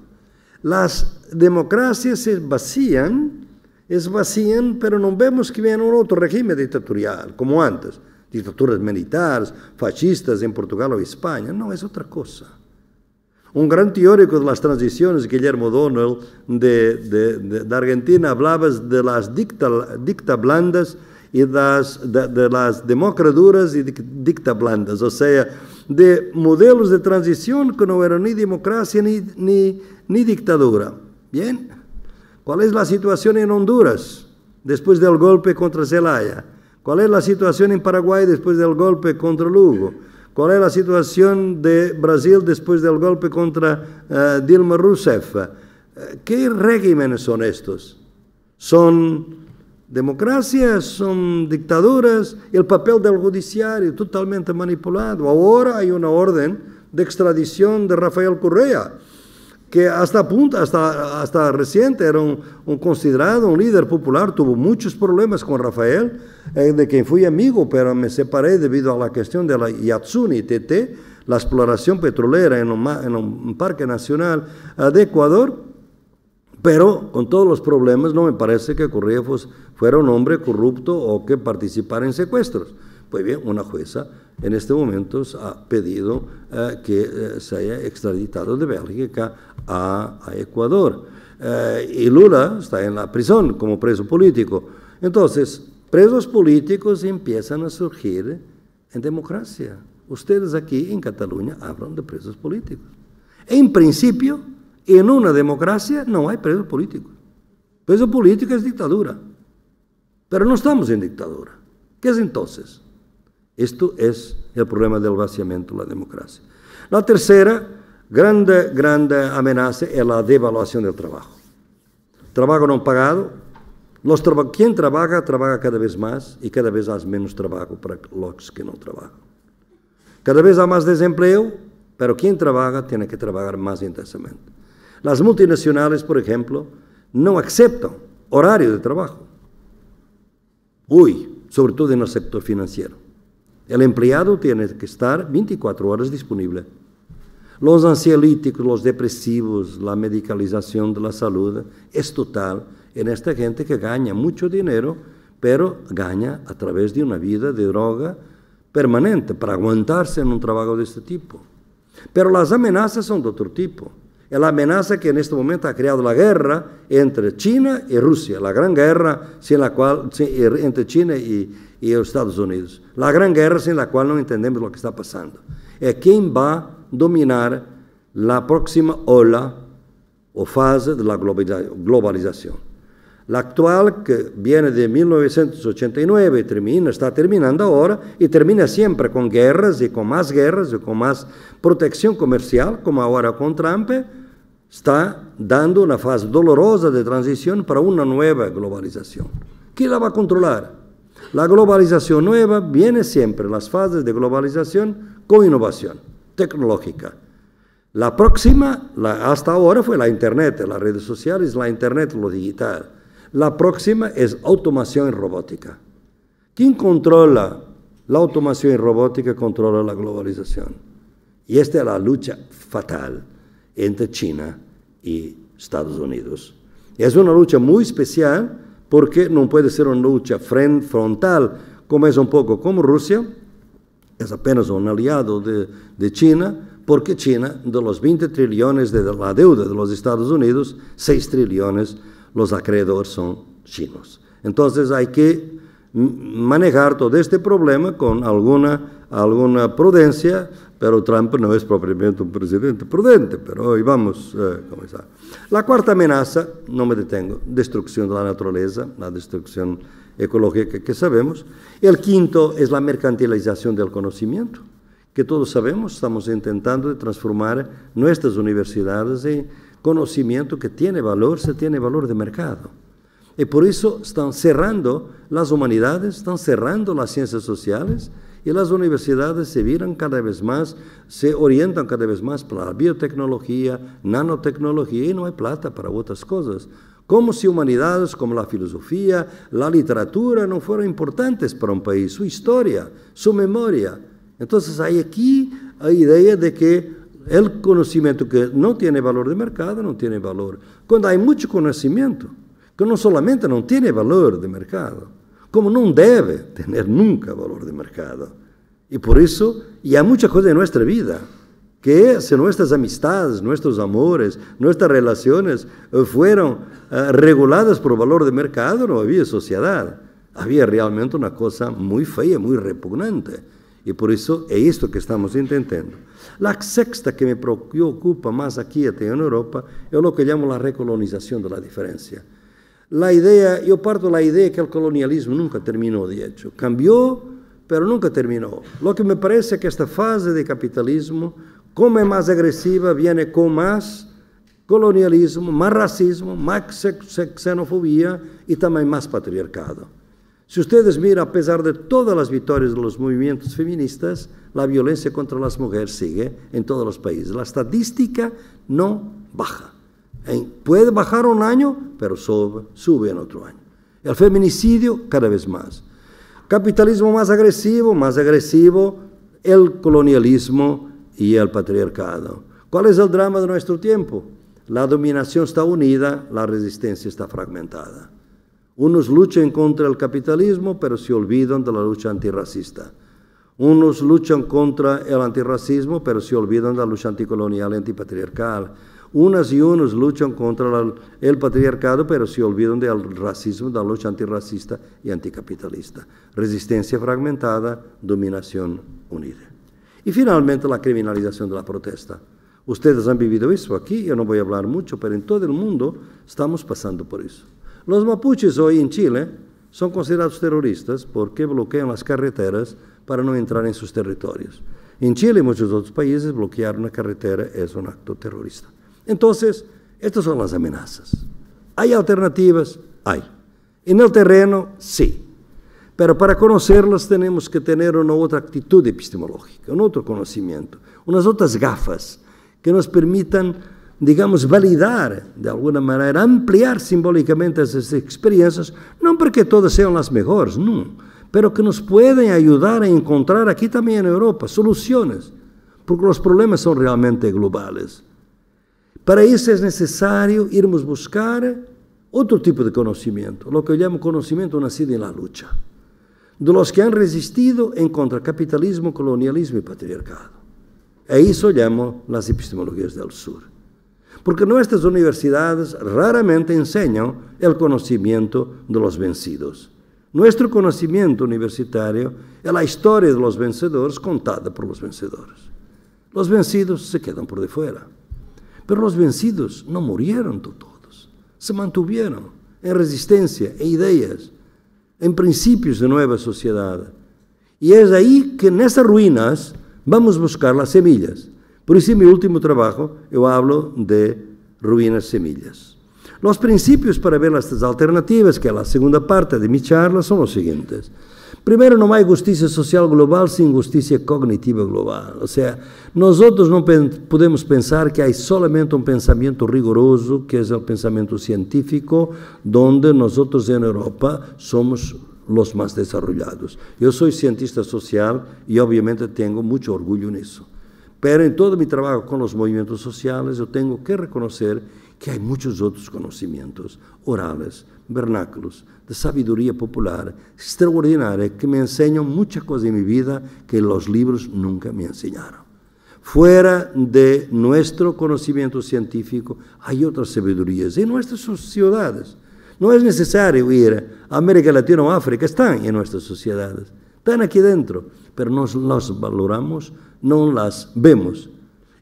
S3: Las democracias se vacían, es vacían, pero no vemos que viene un otro régimen dictatorial, como antes. Dictaturas militares, fascistas en Portugal o España. No, es otra cosa. Un gran teórico de las transiciones, Guillermo Donnell, de, Argentina, hablaba de las dictablandas, dicta blandas y de, las democraduras y dictablandas, o sea, de modelos de transición que no eran ni democracia ni, ni, dictadura. Bien, ¿cuál es la situación en Honduras después del golpe contra Zelaya? ¿Cuál es la situación en Paraguay después del golpe contra Lugo? ¿Cuál es la situación de Brasil después del golpe contra eh, Dilma Rousseff? Eh, ¿Qué regímenes son estos? Son democracias son dictaduras, el papel del judiciario totalmente manipulado. Ahora hay una orden de extradición de Rafael Correa, que hasta, punta, hasta, hasta reciente era un, considerado un líder popular, tuvo muchos problemas con Rafael, eh, de quien fui amigo, pero me separé debido a la cuestión de la Yatsuni TT, la exploración petrolera en un, parque nacional eh, de Ecuador pero con todos los problemas no me parece que Correa fuera un hombre corrupto o que participara en secuestros. Pues bien, una jueza en este momento ha pedido eh, que sea eh, se haya extraditado de Bélgica a, Ecuador. Eh, y Lula está en la prisión como preso político. Entonces, presos políticos empiezan a surgir en democracia. Ustedes aquí en Cataluña hablan de presos políticos. En principio, Em uma democracia não há preso político. Preso político é ditadura. Pero não estamos em ditadura. Que é então? Isto é o problema do vaciamento da democracia. A terceira grande, grande ameaça é a devaluação do trabalho. Trabalho não pagado. Los traba quem trabalha, trabalha cada vez mais e cada vez há menos trabalho para os que não trabalham. Cada vez há mais desemprego, pero quem trabalha tem que trabalhar mais intensamente. Las multinacionales, por ejemplo, no aceptan horario de trabajo. Uy, sobre todo en el sector financiero. El empleado tiene que estar 24 horas disponible. Los ansiolíticos, los depresivos, la medicalización de la salud es total en esta gente que gana mucho dinero, pero gana a través de una vida de droga permanente para aguantarse en un trabajo de este tipo. Pero las amenazas son de otro tipo es la amenaza que en este momento ha creado la guerra entre China y Rusia, la gran guerra sin la cual, entre China y, y Estados Unidos, la gran guerra sin la cual no entendemos lo que está pasando. Es eh, quién va a dominar la próxima ola o fase de la globalización. La actual, que viene de 1989, termina, está terminando ahora y termina siempre con guerras y con más guerras y con más protección comercial, como ahora con Trump, está dando una fase dolorosa de transición para una nueva globalización. ¿Quién la va a controlar? La globalización nueva viene siempre en las fases de globalización con innovación tecnológica. La próxima, hasta ahora fue la Internet, las redes sociales, la Internet, lo digital. La próxima es automación y robótica. ¿Quién controla la automación y robótica? Controla la globalización. Y esta es la lucha fatal entre China y Estados Unidos. Es una lucha muy especial porque no puede ser una lucha frontal, como es un poco como Rusia, es apenas un aliado de, de China, porque China, de los 20 trillones de la deuda de los Estados Unidos, 6 trillones los acreedores son chinos. Entonces hay que manejar todo este problema con alguna, alguna prudencia, pero Trump no es propiamente un presidente prudente, pero hoy vamos, a eh, comenzar. La cuarta amenaza, no me detengo, destrucción de la naturaleza, la destrucción ecológica que sabemos. El quinto es la mercantilización del conocimiento, que todos sabemos, estamos intentando transformar nuestras universidades en conocimiento que tiene valor, se tiene valor de mercado. Y por eso están cerrando las humanidades, están cerrando las ciencias sociales, y las universidades se viran cada vez más, se orientan cada vez más para la biotecnología, nanotecnología y no hay plata para otras cosas. Como si humanidades como la filosofía, la literatura no fueran importantes para un país, su historia, su memoria. Entonces hay aquí la idea de que el conocimiento que no tiene valor de mercado no tiene valor. Cuando hay mucho conocimiento, que no solamente no tiene valor de mercado, como no debe tener nunca valor de mercado. Y por eso, y hay muchas cosas en nuestra vida que si eh, nuestras amistades, nuestros amores, nuestras relaciones eh, fueron eh, reguladas por valor de mercado, no había sociedad. Había realmente una cosa muy fea, muy repugnante. Y por eso es esto que estamos intentando. La sexta que me preocupa más aquí en Europa es lo que llamo la recolonización de la diferencia. la idea, yo parto la idea que el colonialismo nunca terminó, de hecho. Cambió, pero nunca terminó. Lo que me parece que esta fase de capitalismo, como es más agresiva, viene con más colonialismo, más racismo, más xenofobia y también más patriarcado. Si ustedes miran, a pesar de todas las victorias de los movimientos feministas, la violencia contra las mujeres sigue en todos los países. La estadística no baja. Puede bajar un año, pero sube, sube en otro año. El feminicidio cada vez más. Capitalismo más agresivo, más agresivo, el colonialismo y el patriarcado. ¿Cuál es el drama de nuestro tiempo? La dominación está unida, la resistencia está fragmentada. Unos luchan contra el capitalismo, pero se olvidan de la lucha antirracista. Unos luchan contra el antirracismo, pero se olvidan de la lucha anticolonial y antipatriarcal. Unas y unos luchan contra el patriarcado, pero se olvidan del racismo, de la lucha antirracista y anticapitalista. Resistencia fragmentada, dominación unida. Y finalmente la criminalización de la protesta. Ustedes han vivido eso aquí, yo no voy a hablar mucho, pero en todo el mundo estamos pasando por eso. Los mapuches hoy en Chile son considerados terroristas porque bloquean las carreteras para no entrar en sus territorios. En Chile y muchos otros países bloquear una carretera es un acto terrorista. Entonces, estas son las amenazas. ¿Hay alternativas? Hay. En el terreno, sí. Pero para conocerlas tenemos que tener una otra actitud epistemológica, un otro conocimiento, unas otras gafas que nos permitan, digamos, validar de alguna manera, ampliar simbólicamente esas experiencias, no porque todas sean las mejores, no, pero que nos pueden ayudar a encontrar aquí también en Europa soluciones, porque los problemas son realmente globales. Para isso é necessário irmos buscar outro tipo de conhecimento, o que eu chamo conhecimento nascido na luta, de los que han resistido em contra capitalismo, colonialismo e patriarcado. A é isso olhamos as epistemologias do Sul. Porque nossas universidades raramente ensinam o conhecimento de los vencidos. Nosso conhecimento universitário é a história de los vencedores contada por los vencedores. Los vencidos se quedan por de fora. Pero los vencidos no murieron todos, se mantuvieron en resistencia em ideas, en principios de nueva sociedad. Y es ahí que en esas ruinas vamos a buscar las semillas. Por eso en mi último trabajo yo hablo de ruinas semillas. Los principios para ver estas alternativas, que es la segunda parte de mi charla, son los siguientes. Primeiro, não há justiça social global sem justiça cognitiva global. seja, nós outros não podemos pensar que há solamente um pensamento rigoroso, que é o pensamento científico, nós outros em Europa somos os mais desarrollados. Eu sou cientista social e, obviamente tenho muito orgulho nisso. Mas em todo o meu trabalho com os movimentos sociais, eu tenho que reconhecer que há muitos outros conhecimentos orales, vernáculos, sabiduría popular extraordinaria que me enseñó muchas cosas en mi vida que los libros nunca me enseñaron. Fuera de nuestro conocimiento científico hay otras sabidurías en nuestras sociedades. No es necesario ir a América Latina o África, están en nuestras sociedades, están aquí dentro, pero no las valoramos, no las vemos.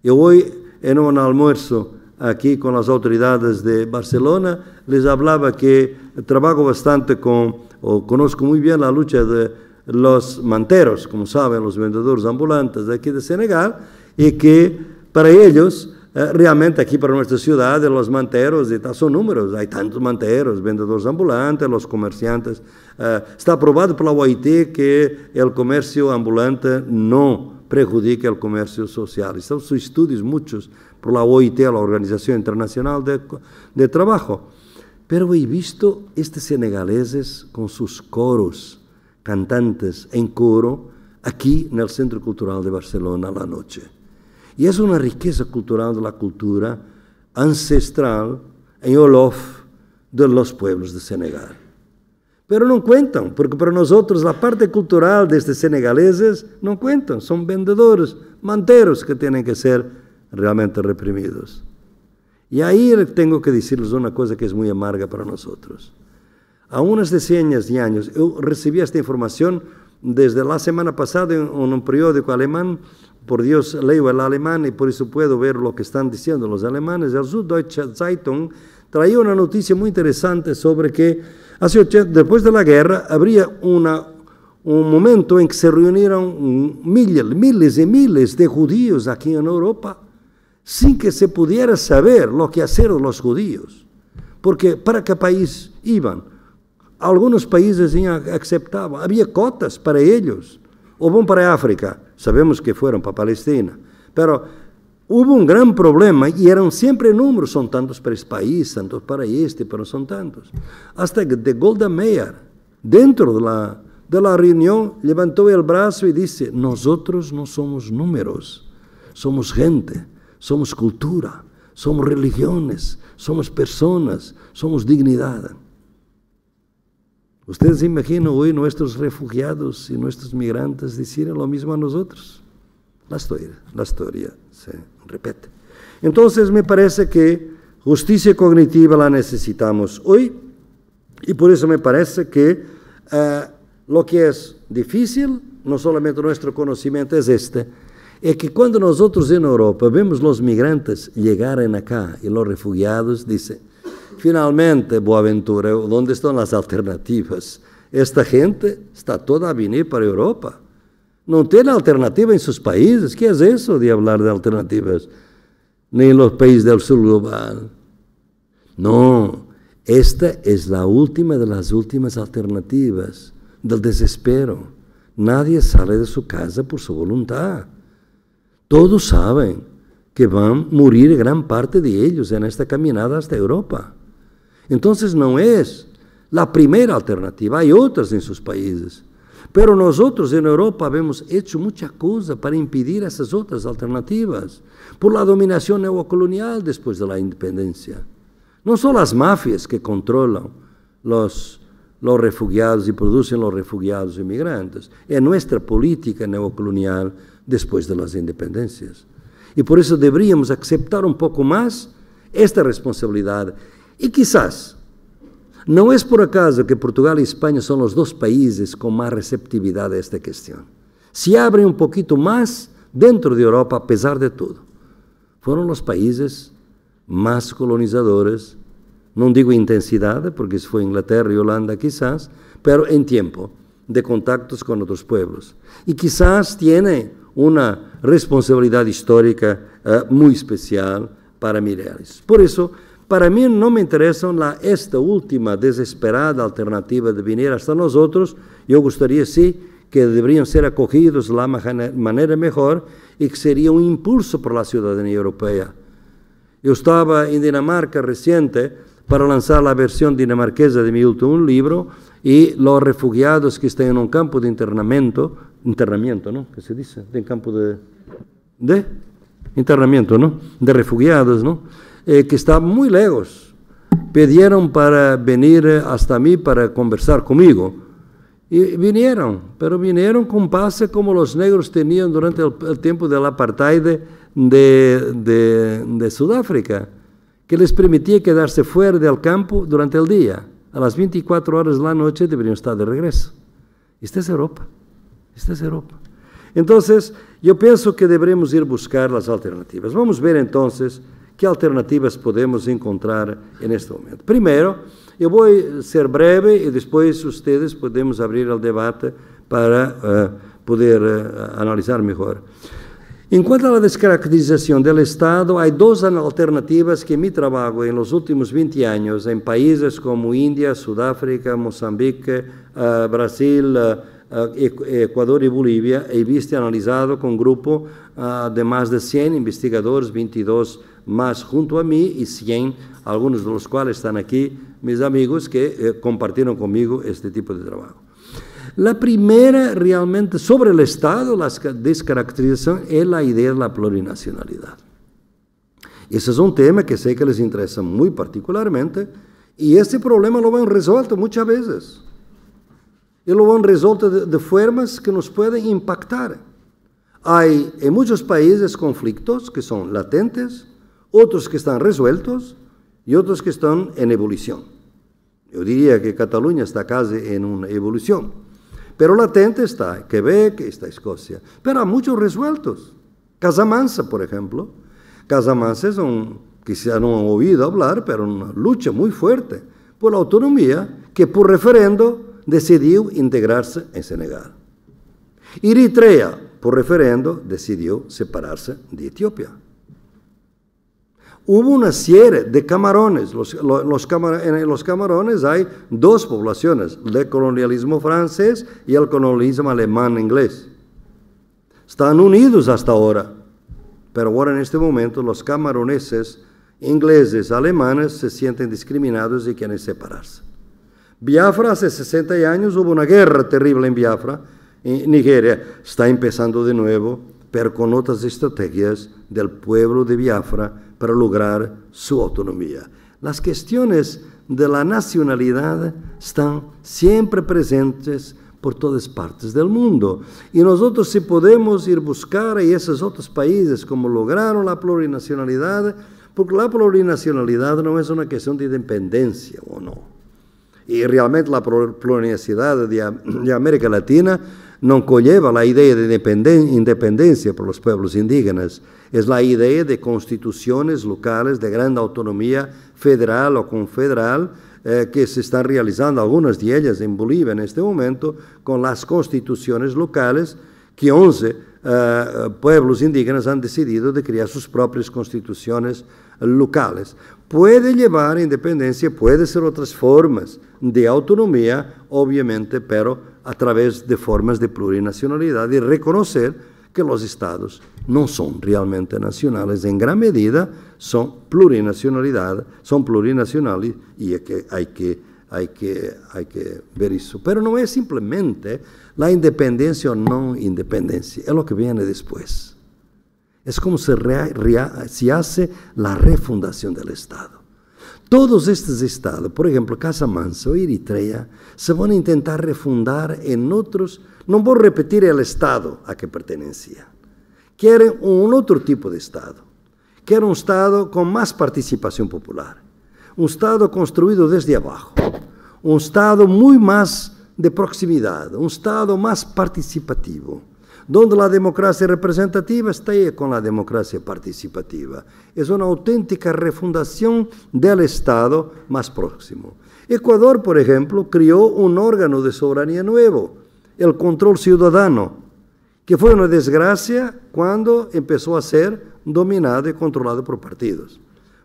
S3: yo voy en un almuerzo aquí con las autoridades de Barcelona, les hablaba que trabajo bastante con, o conozco muy bien la lucha de los manteros, como saben, los vendedores ambulantes de aquí de Senegal, y que para ellos, eh, realmente aquí para nuestra ciudad, los manteros son números, hay tantos manteros, vendedores ambulantes, los comerciantes. Eh, está aprobado por la OIT que el comercio ambulante no perjudica el comercio social. Están sus estudios, muchos, por la OIT, la Organización Internacional de, de Trabajo. Pero he visto estos senegaleses con sus coros, cantantes en coro, aquí en el Centro Cultural de Barcelona a la noche. Y es una riqueza cultural de la cultura ancestral en Olof de los pueblos de Senegal. Pero no cuentan, porque para nosotros la parte cultural de estos senegaleses no cuentan, son vendedores, manteros que tienen que ser realmente reprimidos. Y ahí tengo que decirles una cosa que es muy amarga para nosotros. A unas decenas de años, yo recibí esta información desde la semana pasada en un periódico alemán, por Dios leo el alemán y por eso puedo ver lo que están diciendo los alemanes, el Süddeutsche Zeitung traía una noticia muy interesante sobre que hace después de la guerra habría un momento en que se reunieron miles, miles y miles de judíos aquí en Europa sin que se pudiera saber lo que hicieron los judíos. Porque para qué país iban? Algunos países aceptaban, había cotas para ellos. O van para África, sabemos que fueron para Palestina, pero hubo un gran problema y eran siempre números, son tantos para este país, tantos para este, pero son tantos. Hasta que de Golda Meir, dentro de la, de la reunión, levantó el brazo y dice, nosotros no somos números, somos gente. somos cultura, somos religiones, somos personas, somos dignidad. Ustedes imaginan hoy nuestros refugiados y nuestros migrantes decir lo mismo a nosotros. La historia, se repite. Entonces me parece que justicia cognitiva la necesitamos hoy y por eso me parece que eh, lo que es difícil, no solamente nuestro conocimiento es este, es que cuando nosotros en em Europa vemos los migrantes en acá y e los refugiados, dicen, finalmente, Boaventura, ¿dónde están las alternativas? Esta gente está toda a venir para Europa. No tiene alternativa en em sus países. ¿Qué es eso de hablar de alternativas? Ni en los países del sur global. No, esta es la última de las últimas alternativas del desespero. Nadie sale de su casa por su voluntad. Todos saben que van a morir gran parte de ellos en esta caminada hasta Europa. Entonces no es la primera alternativa, hay otras en sus países. Pero nosotros en Europa hemos hecho muchas cosas para impedir esas otras alternativas por la dominación neocolonial después de la independencia. No son las mafias que controlan los, los refugiados y producen los refugiados inmigrantes. Es nuestra política neocolonial después de las independencias. E por isso deveríamos aceptar um pouco mais esta responsabilidade e quizás, não é por acaso que Portugal e Espanha são os dois países com mais receptividade a esta questão Se abrem um pouquinho mais dentro de Europa, a pesar de tudo foram os países mais colonizadores, não digo intensidade porque isso foi Inglaterra e Holanda quizás, mas em tempo de contactos com outros pueblos. e quizás tenha uma responsabilidade histórica eh, muito especial para Mireles. Por isso, para mim não me interessa esta última desesperada alternativa de vir hasta nós. Eu gostaria sim que deveriam ser acolhidos de maneira melhor e que seria um impulso para a cidadania europeia. Eu estava em Dinamarca recente para lançar a versão dinamarquesa de meu último livro e os refugiados que estão em um campo de internamento. enterramiento, ¿no? Que se dice, de campo de, de enterramiento, ¿no? De refugiados, ¿no? Eh, que estaban muy lejos. Pidieron para venir hasta mí para conversar conmigo. Y vinieron, pero vinieron con pase como los negros tenían durante el, tiempo del apartheid de, Sudáfrica, que les permitía quedarse fuera del campo durante el día. A las 24 horas de la noche deberían estar de regreso. Esta es Europa. Esta es é Europa. Então, eu penso que devemos ir buscar as alternativas. Vamos ver então, que alternativas podemos encontrar neste momento. Primeiro, eu vou ser breve e depois, vocês podemos abrir o debate para uh, poder uh, eh, melhor. mejor. En a descaracterização do Estado, há duas alternativas que me trabalho em los últimos 20 anos em países como Índia, Sudáfrica, Moçambique, uh, eh, Brasil, Eh, eh, Ecuador y Bolivia y e viste analizado con un grupo ah, de más de 100 investigadores, 22 más junto a mí y 100, algunos de los cuales están aquí, mis amigos que eh, compartieron conmigo este tipo de trabajo. La primera realmente sobre el Estado, la descaracterización es la idea de la plurinacionalidad. Ese es un tema que sé que les interesa muy particularmente y este problema lo han resuelto muchas veces y lo han resuelto de, formas que nos pueden impactar. Hay en muchos países conflictos que son latentes, otros que están resueltos y otros que están en evolución. Yo diría que Cataluña está casi en una evolución, pero latente está Quebec, está Escocia, pero hay muchos resueltos. Casamansa, por ejemplo. Casamansa es un, quizá no han oído hablar, pero una lucha muy fuerte por la autonomía que por referendo ...decidió integrarse en Senegal. Eritrea, por referendo, decidió separarse de Etiopía. Hubo una serie de camarones. Los, en los camarones hay dos poblaciones, el colonialismo francés y el colonialismo alemán-inglés. Están unidos hasta ahora, pero ahora en este momento los camaroneses, ingleses, alemanes se sienten discriminados y quieren separarse. Biafra, hace 60 años hubo una guerra terrible en Biafra, Nigeria. Está empezando de nuevo, pero con otras estrategias del pueblo de Biafra para lograr su autonomía. Las cuestiones de la nacionalidad están siempre presentes por todas partes del mundo. Y nosotros si podemos ir buscar a esos otros países como lograron la plurinacionalidad, porque la plurinacionalidad no es una cuestión de independencia o no y realmente la plurinacidad de, América Latina no conlleva la idea de independencia por los pueblos indígenas, es la idea de constituciones locales de gran autonomía federal o confederal eh, que se están realizando, algunas de ellas en Bolivia en este momento, con las constituciones locales que 11 eh, pueblos indígenas han decidido de crear sus propias constituciones locales puede llevar a independencia, puede ser otras formas de autonomía, obviamente, pero a través de formas de plurinacionalidad y reconocer que los estados no son realmente nacionales, en gran medida son plurinacionalidad, son plurinacionales y hay que, hay que ver eso. Pero no es simplemente la independencia o no independencia, es lo que viene después. Es como se, hace la refundación del Estado. Todos estos estados, por ejemplo, o Eritrea, se van a intentar refundar en otros, no voy a repetir el estado a que pertenecía. Quieren un otro tipo de estado. Quieren un estado con más participación popular. Un estado construido desde abajo. Un estado muy más de proximidad, un estado más participativo donde la democracia representativa está con la democracia participativa. Es una auténtica refundación del Estado más próximo. Ecuador, por ejemplo, creó un órgano de soberanía nuevo, el control ciudadano, que fue una desgracia cuando empezó a ser dominado y controlado por partidos.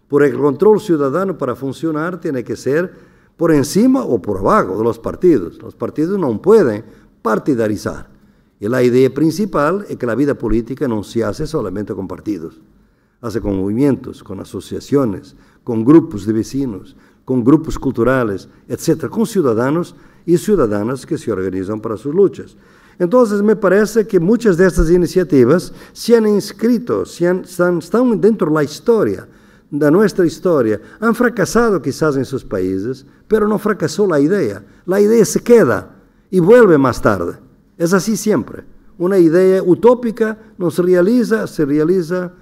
S3: Porque el control ciudadano para funcionar tiene que ser por encima o por abajo de los partidos. Los partidos no pueden partidarizar. Y la idea principal es que la vida política no se hace solamente con partidos, hace con movimientos, con asociaciones, con grupos de vecinos, con grupos culturales, etc., con ciudadanos y ciudadanas que se organizan para sus luchas. Entonces, me parece que muchas de estas iniciativas se han inscrito, se dentro de la dentro la nuestra historia, Han fracasado quizás en sus países, pero no fracasó la idea, la idea se queda y vuelve más tarde. Es así siempre. Una idea utópica nos realiza, se realiza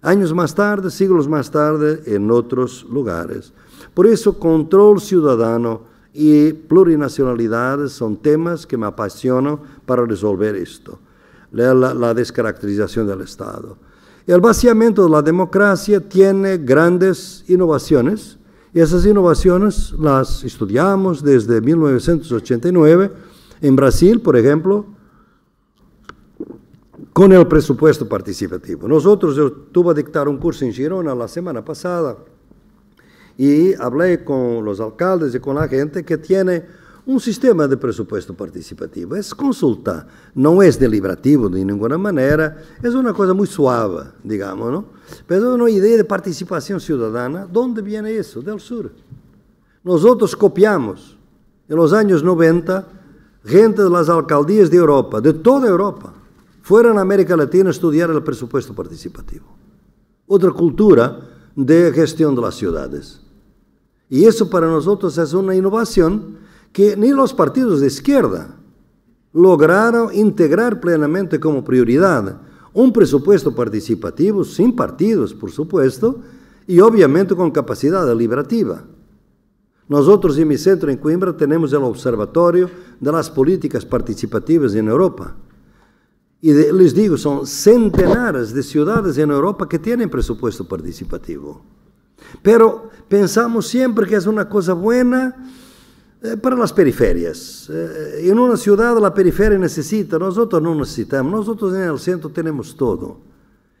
S3: años más tarde, siglos más tarde, en otros lugares. Por eso control ciudadano y plurinacionalidad son temas que me apasionan para resolver esto. La, la descaracterización del Estado. El vaciamiento de la democracia tiene grandes innovaciones y esas innovaciones las estudiamos desde 1989 en Brasil, por ejemplo, con el presupuesto participativo. Nosotros, yo tuve a dictar un curso en Girona la semana pasada y hablé con los alcaldes y con la gente que tiene un sistema de presupuesto participativo. Es consulta, no es deliberativo de ninguna manera, es una cosa muy suave, digamos, ¿no? Pero es una idea de participación ciudadana. ¿Dónde viene eso? Del sur. Nosotros copiamos. En los años 90 gente de las alcaldías de Europa, de toda Europa, fuera a América Latina a estudiar el presupuesto participativo. Otra cultura de gestión de las ciudades. Y eso para nosotros es una innovación que ni los partidos de izquierda lograron integrar plenamente como prioridad un presupuesto participativo sin partidos, por supuesto, y obviamente con capacidad deliberativa. Nosotros en mi centro en Coimbra tenemos el Observatorio de las Políticas Participativas en Europa. Y les digo, son centenares de ciudades en Europa que tienen presupuesto participativo. Pero pensamos siempre que es una cosa buena eh, para las periferias. Eh, en una ciudad la periferia necesita, nosotros no necesitamos, nosotros en el centro tenemos todo.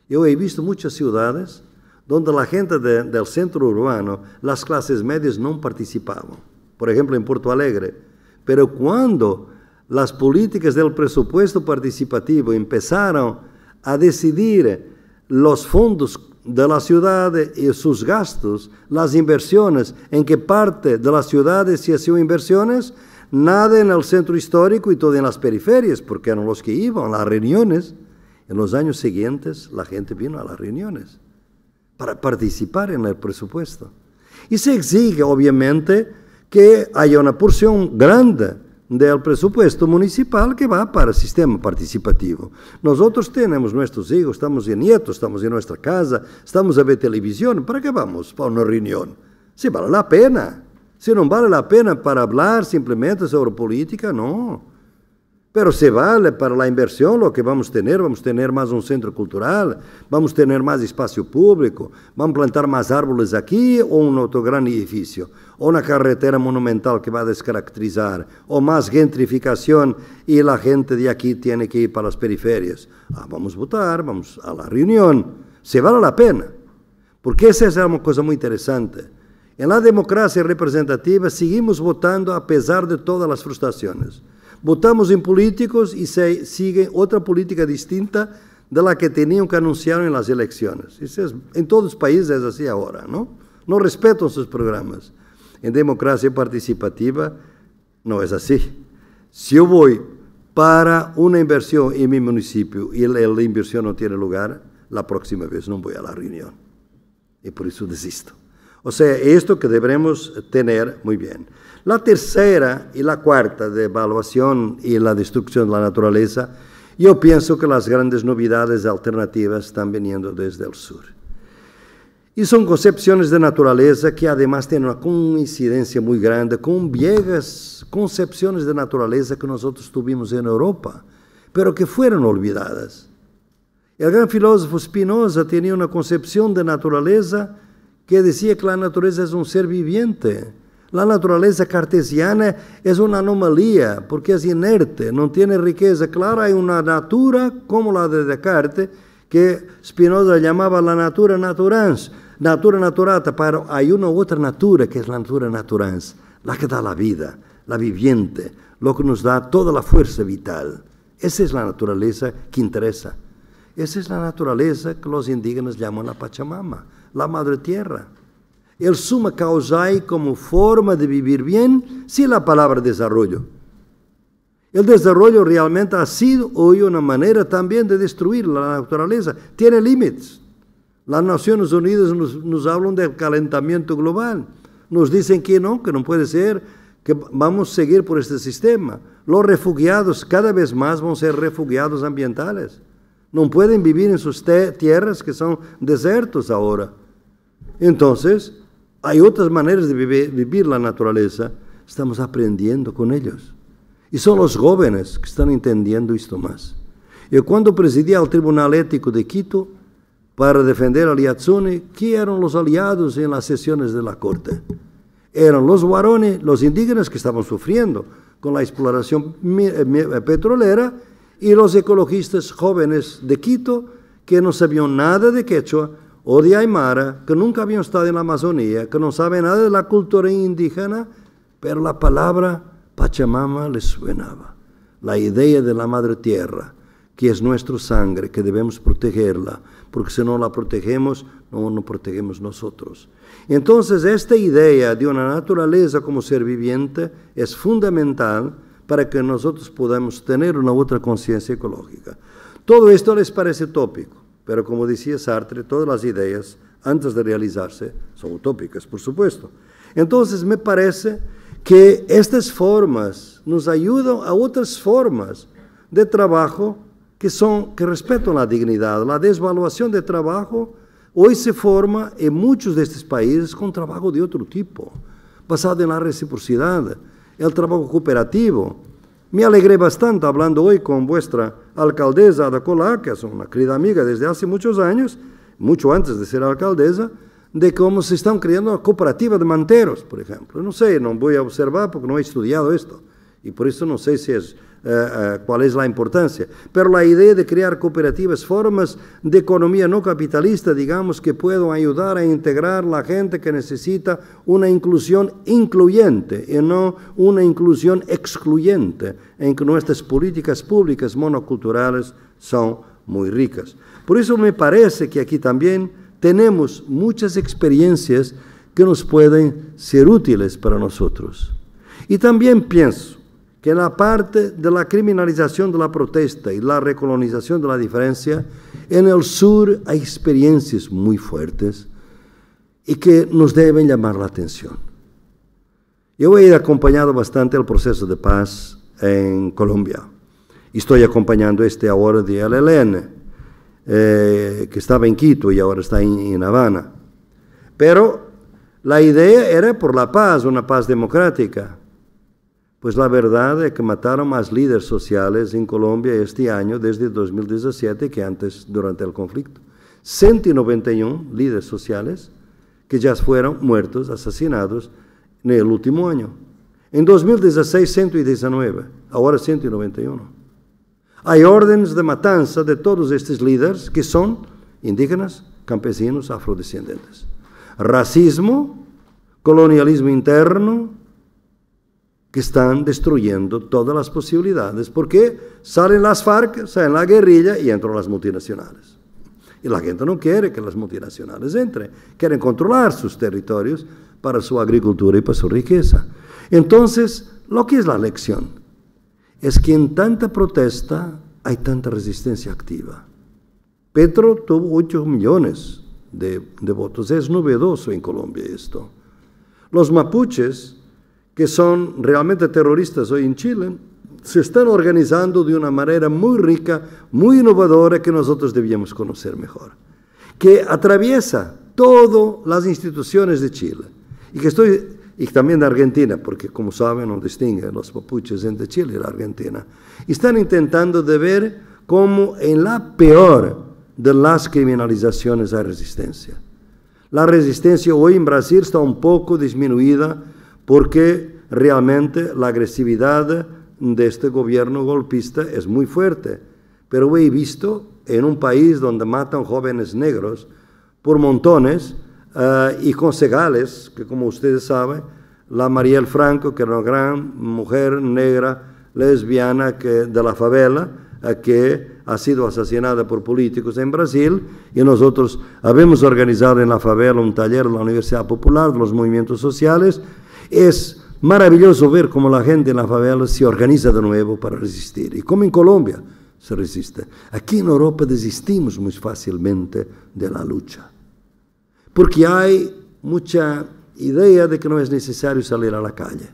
S3: Yo he visto muchas ciudades donde la gente del centro urbano, las clases medias no participaban, por ejemplo en Porto Alegre. Pero cuando las políticas del presupuesto participativo empezaron a decidir los fondos de la ciudad y sus gastos, las inversiones, en qué parte de la ciudad se hacían inversiones, nada en el centro histórico y todo en las periferias, porque eran los que iban a las reuniones. En los años siguientes la gente vino a las reuniones para participar en el presupuesto. Y se exige, obviamente, que haya una porción grande del presupuesto municipal que va para el sistema participativo. Nosotros tenemos nuestros hijos, estamos en nietos, estamos en nuestra casa, estamos a ver televisión. ¿Para qué vamos para una reunión? Si vale la pena. Si no vale la pena para hablar simplemente sobre política, no. Pero se vale para la inversión lo que vamos a tener, vamos a tener más un centro cultural, vamos a tener más espacio público, vamos a plantar más árboles aquí o un otro gran edificio, o una carretera monumental que va a descaracterizar, o más gentrificación y la gente de aquí tiene que ir para las periferias. Ah, vamos a votar, vamos a la reunión, se vale la pena, porque esa es una cosa muy interesante. En la democracia representativa seguimos votando a pesar de todas las frustraciones. Votamos en políticos y siguen otra política distinta de la que tenían que anunciar en las elecciones. es, en todos los países es así ahora, ¿no? No respetan sus programas. En democracia participativa no es así. Si yo voy para una inversión en mi municipio y la, la inversión no tiene lugar, la próxima vez no voy a la reunión. Y por eso desisto. O sea, esto que debemos tener muy bien. La tercera y la cuarta de evaluación y la destrucción de la naturaleza, yo pienso que las grandes novedades alternativas están viniendo desde el sur. Y son concepciones de naturaleza que además tienen una coincidencia muy grande con viejas concepciones de naturaleza que nosotros tuvimos en Europa, pero que fueron olvidadas. El gran filósofo Spinoza tenía una concepción de naturaleza que decía que la naturaleza es un ser viviente la naturaleza cartesiana es una anomalía porque es inerte, no tiene riqueza Claro, hay una natura como la de Descartes, que Spinoza llamaba la natura naturans, natura naturata, pero hay una otra natura que es la natura naturans, la que da la vida, la viviente, lo que nos da toda la fuerza vital. Esa es la naturaleza que interesa. Esa es la naturaleza que los indígenas llaman la Pachamama, la madre tierra el suma causa como forma de vivir bien sin la palabra desarrollo. El desarrollo realmente ha sido hoy una manera también de destruir la naturaleza. Tiene límites. Las Naciones Unidas nos, nos hablan del calentamiento global. Nos dicen que no, que no puede ser, que vamos a seguir por este sistema. Los refugiados cada vez más van a ser refugiados ambientales. No pueden vivir en sus tierras que son desiertos ahora. Entonces, hay otras maneras de vivir, la naturaleza. Estamos aprendiendo con ellos. Y son los jóvenes que están entendiendo esto más. Yo cuando presidía el Tribunal Ético de Quito para defender a Liazzone, ¿qué eran los aliados en las sesiones de la Corte? Eran los guarones, los indígenas que estaban sufriendo con la exploración eh, eh, petrolera y los ecologistas jóvenes de Quito que no sabían nada de quechua o de Aymara, que nunca habían estado en la Amazonía, que no saben nada de la cultura indígena, pero la palabra Pachamama les suenaba. La idea de la madre tierra, que es nuestra sangre, que debemos protegerla, porque si no la protegemos, no nos protegemos nosotros. Entonces, esta idea de una naturaleza como ser viviente es fundamental para que nosotros podamos tener una otra conciencia ecológica. Todo esto les parece tópico pero como decía Sartre, todas las ideas, antes de realizarse, son utópicas, por supuesto. Entonces, me parece que estas formas nos ayudan a otras formas de trabajo que, son, que respetan la dignidad. La desvaluación de trabajo hoy se forma en muchos de estos países con trabajo de otro tipo, basado en la reciprocidad, el trabajo cooperativo, Me alegré bastante hablando hoy con vuestra alcaldesa Ada Colá, que es una querida amiga desde hace muchos años, mucho antes de ser alcaldesa, de cómo se están creando una cooperativa de manteros, por ejemplo. No sé, no voy a observar porque no he estudiado esto. Y por eso no sé si es Eh, eh, cuál es la importancia. Pero la idea de crear cooperativas, formas de economía no capitalista, digamos, que puedan ayudar a integrar la gente que necesita una inclusión incluyente y no una inclusión excluyente, en que nuestras políticas públicas monoculturales son muy ricas. Por eso me parece que aquí también tenemos muchas experiencias que nos pueden ser útiles para nosotros. Y también pienso que en la parte de la criminalización de la protesta y la recolonización de la diferencia, en el sur hay experiencias muy fuertes y que nos deben llamar la atención. Yo he acompañado bastante el proceso de paz en Colombia. y Estoy acompañando este ahora de LLN, eh, que estaba en Quito y ahora está en, en Habana. Pero la idea era por la paz, una paz democrática. Pois a verdade é que mataram mais líderes sociais em Colômbia este ano, desde 2017 que antes durante o conflito. 191 líderes sociais que já foram mortos, assassinados no último ano. Em 2016, 119, Agora, 191. Há ordens de matança de todos estes líderes que são indígenas, campesinos, afrodescendentes. Racismo, colonialismo interno, están destruyendo todas las posibilidades, porque salen las FARC, salen la guerrilla y entran las multinacionales. Y la gente no quiere que las multinacionales entren, quieren controlar sus territorios para su agricultura y para su riqueza. Entonces, lo que es la lección es que en tanta protesta hay tanta resistencia activa. Petro tuvo 8 millones de, de votos, es novedoso en Colombia esto. Los mapuches que son realmente terroristas hoy en Chile, se están organizando de una manera muy rica, muy innovadora, que nosotros debíamos conocer mejor, que atraviesa todas las instituciones de Chile y que estoy y también de Argentina, porque como saben no distinguen los mapuches entre Chile y la Argentina, están intentando de ver cómo en la peor de las criminalizaciones hay resistencia. La resistencia hoy en Brasil está un poco disminuida porque realmente la agresividad de este gobierno golpista es muy fuerte. Pero he visto en un país donde matan jóvenes negros por montones eh, y y segales, que como ustedes saben, la Mariel Franco, que era una gran mujer negra lesbiana que, de la favela, eh, que ha sido asesinada por políticos en Brasil, y nosotros habíamos organizado en la favela un taller de la Universidad Popular los Movimientos Sociales, es maravilloso ver cómo la gente en la favela se organiza de nuevo para resistir. Y como en Colombia se resiste. Aquí en Europa desistimos muy fácilmente de la lucha. Porque hay mucha idea de que no es necesario salir a la calle.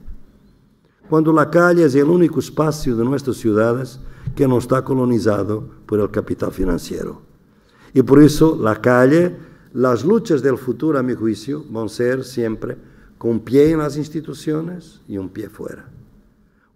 S3: Cuando la calle es el único espacio de nuestras ciudades que no está colonizado por el capital financiero. Y por eso la calle, las luchas del futuro, a mi juicio, van a ser siempre un pie en las instituciones y un pie fuera.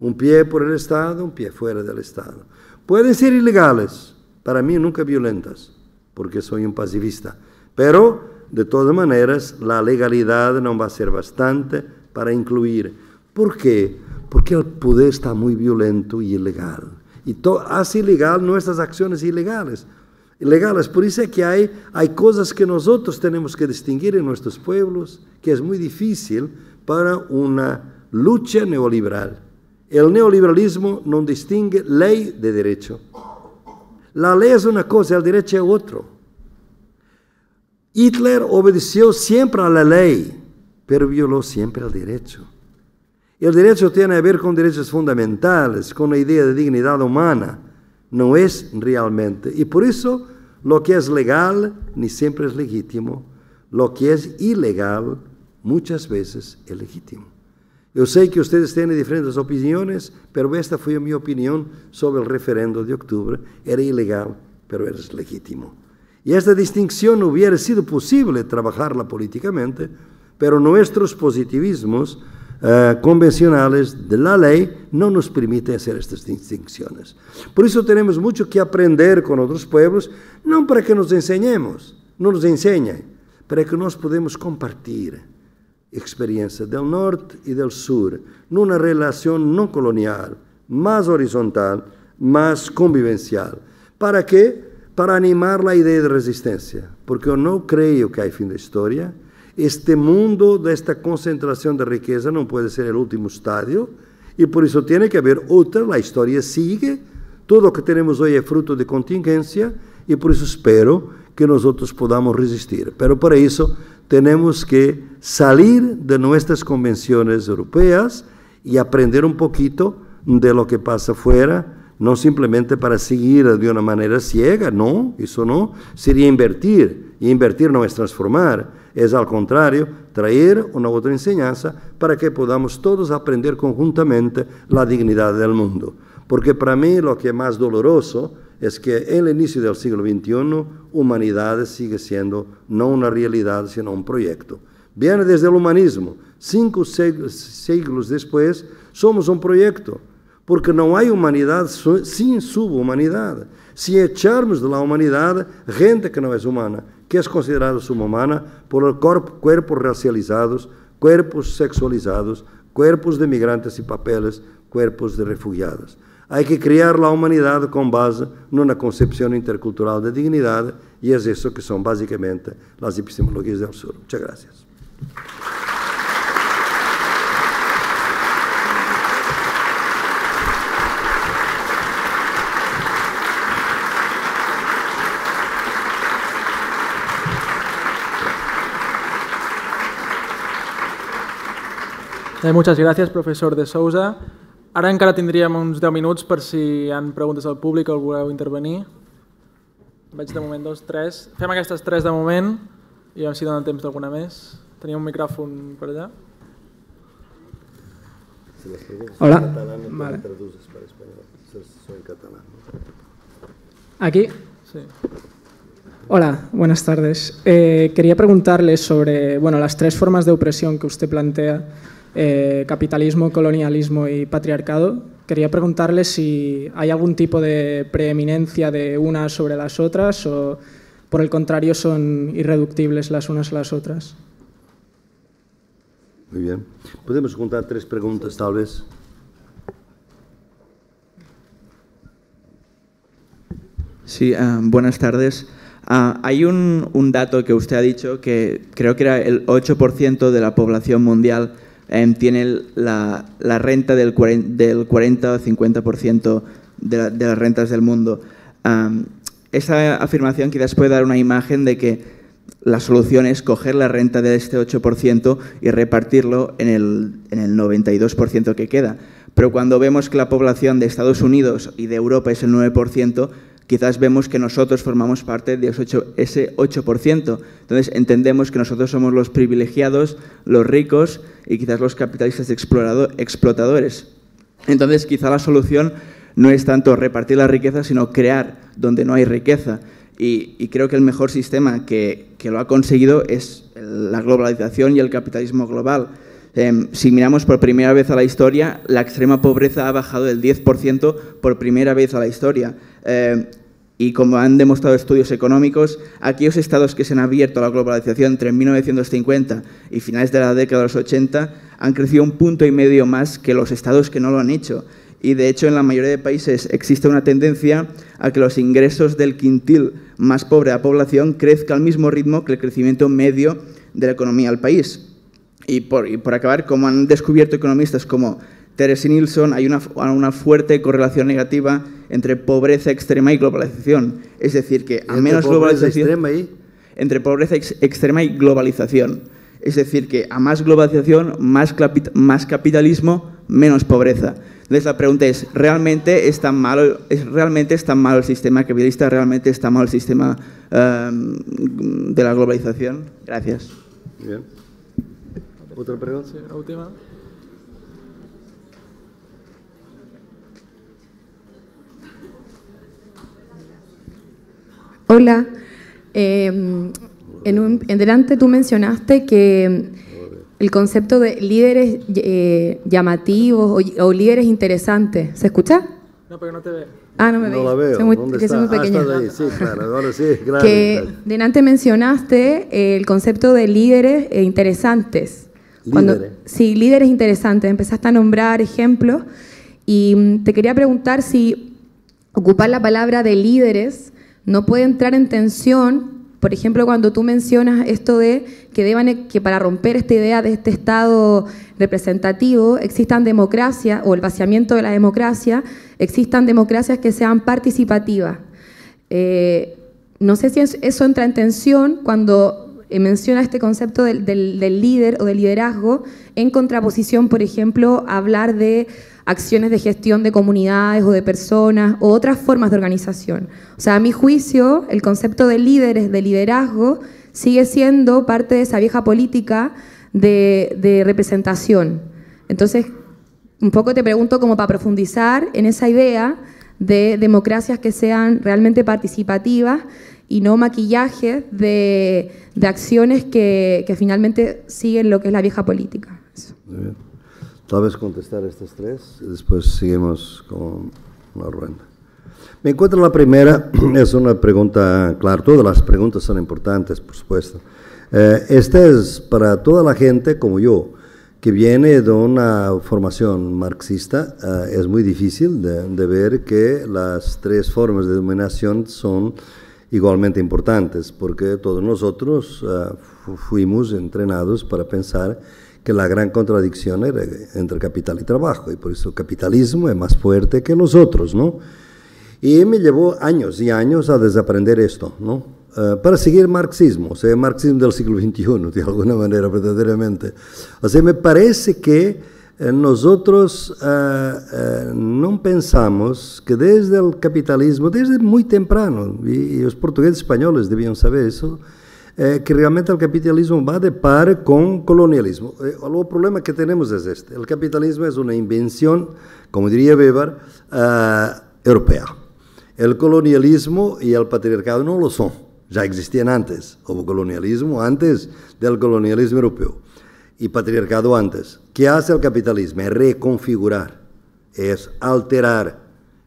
S3: Un pie por el Estado, un pie fuera del Estado. Pueden ser ilegales, para mí nunca violentas, porque soy un pacifista. Pero, de todas maneras, la legalidad no va a ser bastante para incluir. ¿Por qué? Porque el poder está muy violento y ilegal. Y hace ilegal nuestras acciones ilegales legales. Por eso que hay, hay cosas que nosotros tenemos que distinguir en nuestros pueblos, que es muy difícil para una lucha neoliberal. El neoliberalismo no distingue ley de derecho. La ley es una cosa, el derecho es otro. Hitler obedeció siempre a la ley, pero violó siempre el derecho. El derecho tiene que ver con derechos fundamentales, con la idea de dignidad humana, no es realmente. y por eso lo que es legal ni siempre es legítimo, lo que es ilegal muchas veces es legítimo. Yo sé que ustedes tienen diferentes opiniones, pero esta fue mi opinión sobre el referendo de octubre, Era ilegal, pero era legítimo. Y esta distinción hubiera sido posible trabajarla políticamente, pero nuestros positivismos uh, convencionales de la ley no nos permite hacer estas distinciones. Por eso tenemos mucho que aprender con otros pueblos, no para que nos enseñemos, no nos enseñan, para que nos podemos compartir experiencia del norte y del sur, en una relación no colonial, más horizontal, más convivencial. ¿Para qué? Para animar la idea de resistencia, porque yo no creo que hay fin de historia, este mundo de esta concentración de riqueza no puede ser el último estadio y por eso tiene que haber otra, la historia sigue, todo lo que tenemos hoy es fruto de contingencia y por eso espero que nosotros podamos resistir. Pero para eso tenemos que salir de nuestras convenciones europeas y aprender un poquito de lo que pasa afuera, no simplemente para seguir de una manera ciega, no, eso no, sería invertir, y invertir no es transformar es al contrario, traer una otra enseñanza para que podamos todos aprender conjuntamente la dignidad del mundo. Porque para mí lo que es más doloroso es que en el inicio del siglo XXI, humanidad sigue siendo no una realidad, sino un proyecto. Viene desde el humanismo. Cinco siglos después, somos un proyecto porque no hay humanidad sin subhumanidad. Si echamos de la humanidad gente que no es humana, que é considerado suma humana por corpo, cuerpos racializados, cuerpos sexualizados, cuerpos de migrantes e papeles, cuerpos de refugiados. Há que criar a humanidade com base numa concepção intercultural de dignidade e é isso que são basicamente as epistemologias del sur. Muchas gracias.
S1: Eh, moltes gràcies, professor de Sousa. Ara encara tindríem uns 10 minuts per si hi han preguntes al públic o voleu intervenir. Veig de moment dos, tres. Fem aquestes tres de moment i veiem si donen temps d'alguna més. Tenia un micròfon per allà?
S3: Hola. vale. són ¿Aquí? Sí.
S1: Hola, buenas tardes. Eh, quería preguntarle sobre bueno, las tres formas de opresión que usted plantea Eh, capitalismo, colonialismo y patriarcado, quería preguntarle si hay algún tipo de preeminencia de unas sobre las otras o, por el contrario, son irreductibles las unas a las otras.
S3: Muy bien. Podemos contar tres preguntas,
S2: tal vez. Sí, ah, buenas tardes. Ah, hay un, dato que usted ha dicho que creo que era el 8% de la población mundial Em, tiene la, la, renta del 40, del o 50% de, las rentas del mundo. esa afirmación quizás puede dar una imagen de que la solución es coger la renta de este 8% y repartirlo en el, en el 92% que queda. Pero cuando vemos que la población de Estados Unidos y de Europa es el 9%, quizás vemos que nosotros formamos parte de ese 8%. Entonces entendemos que nosotros somos los privilegiados, los ricos y quizás los capitalistas explotadores. Entonces quizá la solución no es tanto repartir la riqueza, sino crear donde no hay riqueza. Y, creo que el mejor sistema que, lo ha conseguido es la globalización y el capitalismo global. Em, si miramos por primera vez a la historia, la extrema pobreza ha bajado del 10% por primera vez a la historia. Eh, y como han demostrado estudios económicos, aquellos estados que se han abierto a la globalización entre 1950 y finales de la década de los 80 han crecido un punto y medio más que los estados que no lo han hecho. Y de hecho en la mayoría de países existe una tendencia a que los ingresos del quintil más pobre de la población crezca al mismo ritmo que el crecimiento medio de la economía del país. y por acabar, como han descubierto economistas como Teresa Nilsson, hay una, fuerte correlación negativa entre pobreza extrema y globalización. Es decir, que a menos globalización... Entre pobreza extrema y globalización. Es decir, que a más globalización, más, capitalismo, menos pobreza. Entonces la pregunta es, ¿realmente es tan ¿realmente el sistema capitalista? ¿Realmente está mal el sistema em, de la globalización? Gracias. Bien. ¿Otra pregunta?
S3: ¿Última?
S4: Hola. Em, en, delante tú mencionaste que el concepto de líderes eh, llamativos o, líderes interesantes. ¿Se escucha? No, pero no te veo. Ah, no me veo. que muy ah, pequeña. Ah,
S3: Sí, claro, sí, gracias. Que
S4: delante mencionaste eh, el concepto de líderes eh, interesantes. Cuando, Sí, líderes interesantes. Empezaste a nombrar ejemplos y mm, te quería preguntar si ocupar la palabra de líderes no puede entrar en tensión, por ejemplo, cuando tú mencionas esto de que, deban, e, que para romper esta idea de este Estado representativo existan democracias o el vaciamiento de la democracia, existan democracias que sean participativas. Eh, no sé si eso entra en tensión cuando eh, menciona este concepto del, líder o del liderazgo en contraposición, por ejemplo, a hablar de acciones de gestión de comunidades o de personas o otras formas de organización. O sea, a mi juicio, el concepto de líderes, de liderazgo, sigue siendo parte de esa vieja política de, de representación. Entonces, un poco te pregunto como para profundizar en esa idea de democracias que sean realmente participativas y no maquillaje de, de acciones que, que, finalmente siguen lo que es la vieja política.
S3: Tal vez contestar estas tres y después seguimos con la rueda. Me encuentro la primera, es una pregunta, claro, todas las preguntas son importantes, por supuesto. Eh, esta es para toda la gente como yo, que viene de una formación marxista, eh, es muy difícil de, de, ver que las tres formas de dominación son igualmente importantes, porque todos nosotros ah, fuimos entrenados para pensar que la gran contradicción era entre capital y trabajo, y por eso el capitalismo es más fuerte que nosotros, ¿no? Y me llevó años y años a desaprender esto, ¿no? Ah, para seguir marxismo, o sea, marxismo del siglo XXI, de alguna manera, verdaderamente. O sea, me parece que eh, nosotros eh, eh, no pensamos que desde el capitalismo, desde muy temprano, y, los portugueses españoles debían saber eso, que realmente el capitalismo va de par con colonialismo. el problema que tenemos es este. El capitalismo es una invención, como diría Weber, europea. El colonialismo y el patriarcado no lo son. Ya existían antes. Hubo colonialismo antes del colonialismo europeo. y patriarcado antes. ¿Qué hace el capitalismo? Es é reconfigurar, es alterar,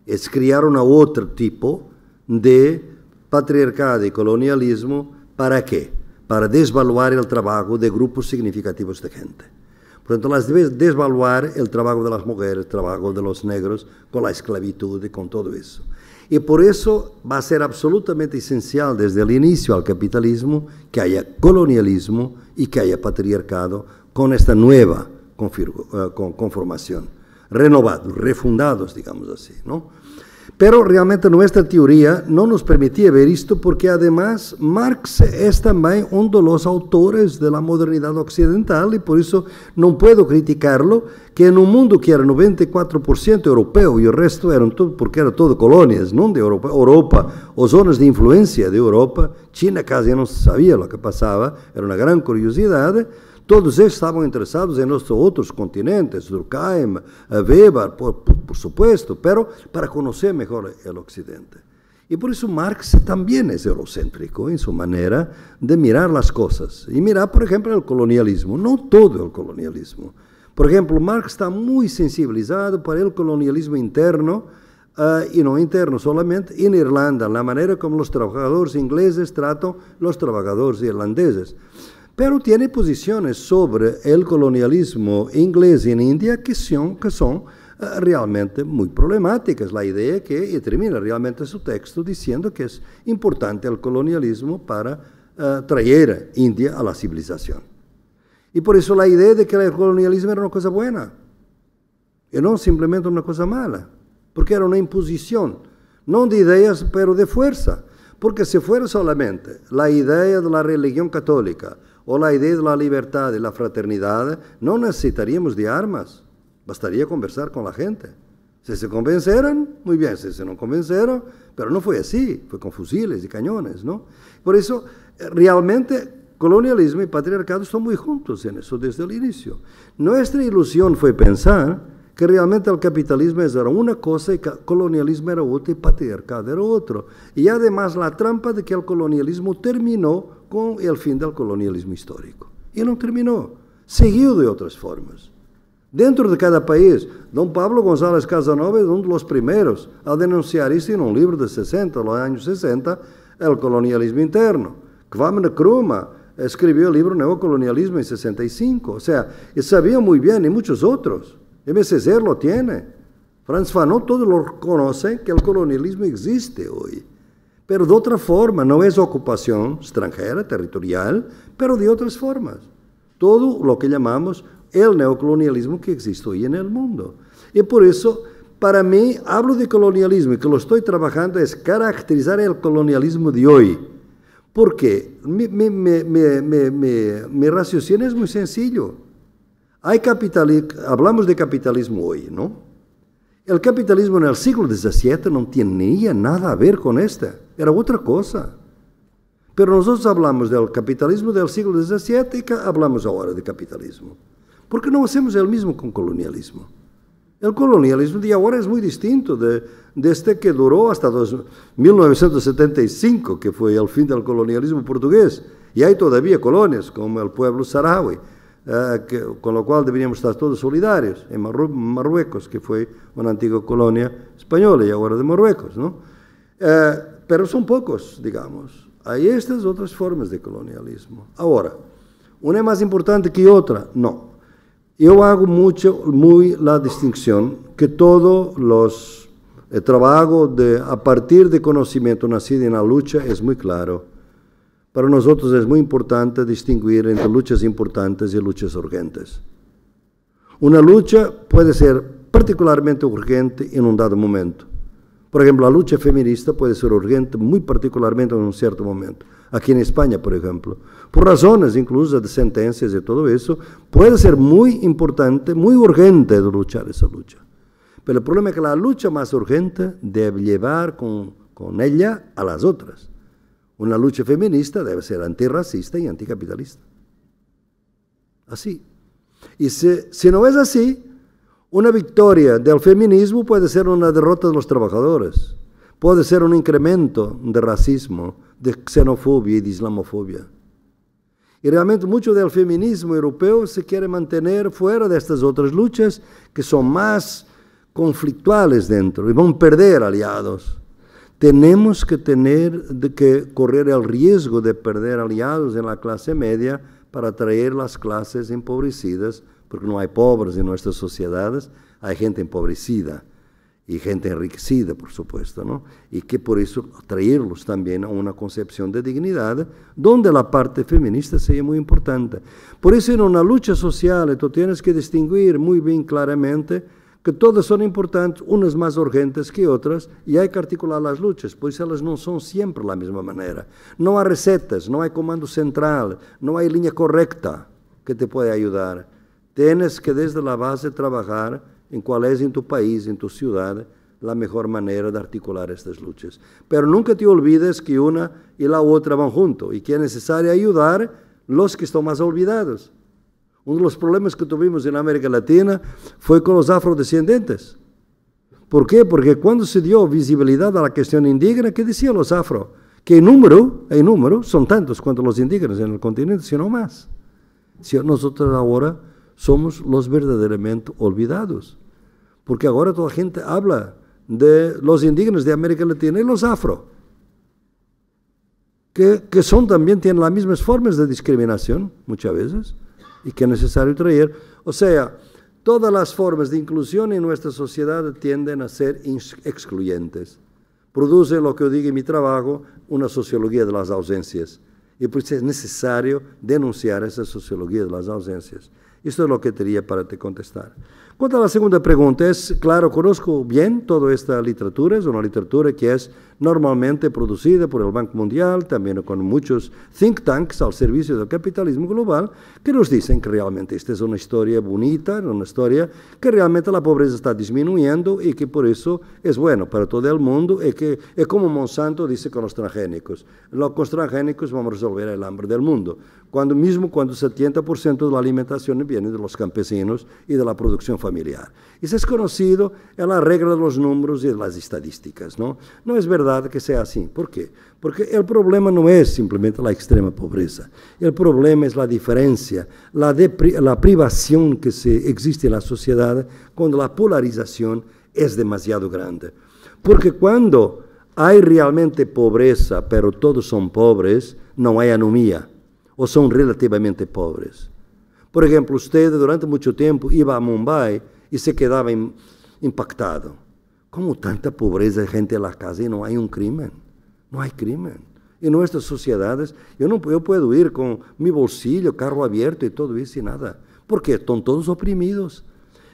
S3: es crear un otro tipo de patriarcado y colonialismo. ¿Para qué? Para desvaluar el trabajo de grupos significativos de gente. Portanto, elas devem desvaluar o trabalho das mulheres, o trabalho dos negros, com a esclavitud, com tudo isso. E por isso vai ser absolutamente essencial, desde o início ao capitalismo, que haja colonialismo e que haja patriarcado con esta nueva eh, conformación, renovados, refundados, digamos así, ¿no? Pero realmente nuestra teoría no nos permitía ver esto porque además Marx es también uno de los autores de la modernidad occidental y por eso no puedo criticarlo, que en un mundo que era 94% europeo y el resto eran todo, porque era todo colonias, ¿no? De Europa, Europa o zonas de influencia de Europa, China casi no sabía lo que pasaba, era una gran curiosidad, Todos ellos estaban interesados en nossos otros continentes, Durkheim, eh, Weber, por, supuesto, pero para conocer mejor el Occidente. Y por eso Marx también es eurocéntrico en su manera de mirar las cosas. Y mirar, por ejemplo, el colonialismo, no todo el colonialismo. Por ejemplo, Marx está muy sensibilizado para el colonialismo interno, eh, y no interno solamente, en Irlanda, la manera como los trabajadores ingleses tratan los trabajadores irlandeses pero tiene posiciones sobre el colonialismo inglés en India que son, eh, realmente muy problemáticas. La idea que termina realmente su texto diciendo que es importante el colonialismo para eh, traer a India a la civilización. Y por eso la idea de que el colonialismo era una cosa buena y no simplemente una cosa mala, porque era una imposición, no de ideas, pero de fuerza. Porque si fuera solamente la idea de la religión católica, o oh, la idea de la libertad y la fraternidad, no necesitaríamos de armas. Bastaría conversar con la gente. Si se convencieran, muy bien, si se no convencieron, pero no fue así, fue con fusiles y cañones, ¿no? Por eso, eh, realmente, colonialismo y patriarcado son muy juntos en eso desde el inicio. Nuestra ilusión fue pensar que realmente el capitalismo era una cosa y el colonialismo era otra y patriarcado era otro. Y además la trampa de que el colonialismo terminó com o fim do colonialismo histórico. E não terminou. Seguiu de outras formas. Dentro de cada país, Dom Pablo González Casanova é um dos primeiros a denunciar isso em um livro de 60, los anos 60, o colonialismo interno. Kwame Nkrumah escreveu o livro Neocolonialismo em 65. Ou seja, e sabia muito bem, e muitos outros. MSZ lo tiene. Franz Fanon, todos lo conhecem, que o colonialismo existe hoje. pero de otra forma, no es ocupación extranjera, territorial, pero de otras formas. Todo lo que llamamos el neocolonialismo que existe hoy en el mundo. Y por eso, para mí, hablo de colonialismo y que lo estoy trabajando es caracterizar el colonialismo de hoy. ¿Por qué? Mi, mi, raciocinio es muy sencillo. Hay hablamos de capitalismo hoy, ¿no? El capitalismo en el siglo XVII no tenía nada a ver con esta. era outra coisa. Pero nós falamos do capitalismo del siglo XVII e falamos agora de capitalismo. Porque no hacemos mesmo com o colonialismo. El colonialismo de agora é muito distinto de, de este que durou hasta 1975, que foi o fim do colonialismo português, e hay todavía colonias, como el pueblo saharaui, eh, que, con lo cual estar todos solidarios, en Marru Marruecos, que fue uma antiga colonia española y ahora de Marruecos. ¿no? Eh, pero son pocos, digamos. Hay estas otras formas de colonialismo. Ahora, ¿una es más importante que otra? No. Yo hago mucho, muy la distinción que todos los el eh, trabajo a partir de conocimiento nacido en la lucha es muy claro. Para nosotros es muy importante distinguir entre luchas importantes y luchas urgentes. Una lucha puede ser particularmente urgente en un dado momento por ejemplo, la lucha feminista puede ser urgente muy particularmente en un cierto momento. Aquí en España, por ejemplo. Por razones incluso de sentencias y todo eso, puede ser muy importante, muy urgente de luchar esa lucha. Pero el problema es que la lucha más urgente debe llevar con, con ella a las otras. Una lucha feminista debe ser antirracista y anticapitalista. Así. Y si, si no es así, una victoria del feminismo puede ser una derrota de los trabajadores, puede ser un incremento de racismo, de xenofobia y de islamofobia. Y realmente mucho del feminismo europeo se quiere mantener fuera de estas otras luchas que son más conflictuales dentro y van a perder aliados. Tenemos que tener de que correr el riesgo de perder aliados en la clase media para atraer las clases empobrecidas porque no hay pobres en nuestras sociedades, hay gente empobrecida y gente enriquecida, por supuesto, ¿no? Y que por eso traerlos también a una concepción de dignidad, donde la parte feminista sería muy importante. Por eso en una lucha social tú tienes que distinguir muy bien claramente que todas son importantes, unas más urgentes que otras, y hay que articular las luchas, pues ellas no son siempre la misma manera. No hay recetas, no hay comando central, no hay línea correcta que te pueda ayudar. Tienes que desde la base trabajar en cuál es en tu país, en tu ciudad, la mejor manera de articular estas luchas. Pero nunca te olvides que una y la otra van juntos y que es necesario ayudar los que están más olvidados. Uno de los problemas que tuvimos en América Latina fue con los afrodescendientes. ¿Por qué? Porque cuando se dio visibilidad a la cuestión indígena, ¿qué decían los afro? Que en número, en número, son tantos cuanto los indígenas en el continente, sino más. Si nosotros ahora somos los verdaderamente olvidados. Porque ahora toda gente habla de los indígenas de América Latina y los afro, que, son también, tienen las mismas formas de discriminación muchas veces, y que es necesario traer. O sea, todas las formas de inclusión en nuestra sociedad tienden a ser excluyentes. Produce lo que yo digo en mi trabajo, una sociología de las ausencias. Y por eso es necesario denunciar esa sociología de las ausencias. Esto es lo que tenía para te contestar a la segunda pregunta, es claro, conozco bien toda esta literatura, es una literatura que es normalmente producida por el Banco Mundial, también con muchos think tanks al servicio del capitalismo global, que nos dicen que realmente esta es una historia bonita, una historia que realmente la pobreza está disminuyendo y que por eso es bueno para todo el mundo y que es como Monsanto dice con los transgénicos los transgénicos vamos a resolver el hambre del mundo, cuando mismo cuando 70% de la alimentación viene de los campesinos de la producción familiar familiar. Y si es conocido, es la números e das estadísticas. não é verdade que seja assim ¿Por quê? Porque o problema não é simplesmente a extrema pobreza. o problema a diferença a la, a privação que se existe na sociedade quando a polarização é demasiado grande. Porque quando há realmente pobreza, pero todos são pobres, não há anomia ou são relativamente pobres. Por ejemplo, usted durante mucho tiempo iba a Mumbai y se quedaba impactado. ¿Cómo tanta pobreza de gente en la casa y no hay un crimen? No hay crimen. En nuestras sociedades, yo no yo puedo ir con mi bolsillo, carro abierto y todo eso y nada. Porque están todos oprimidos.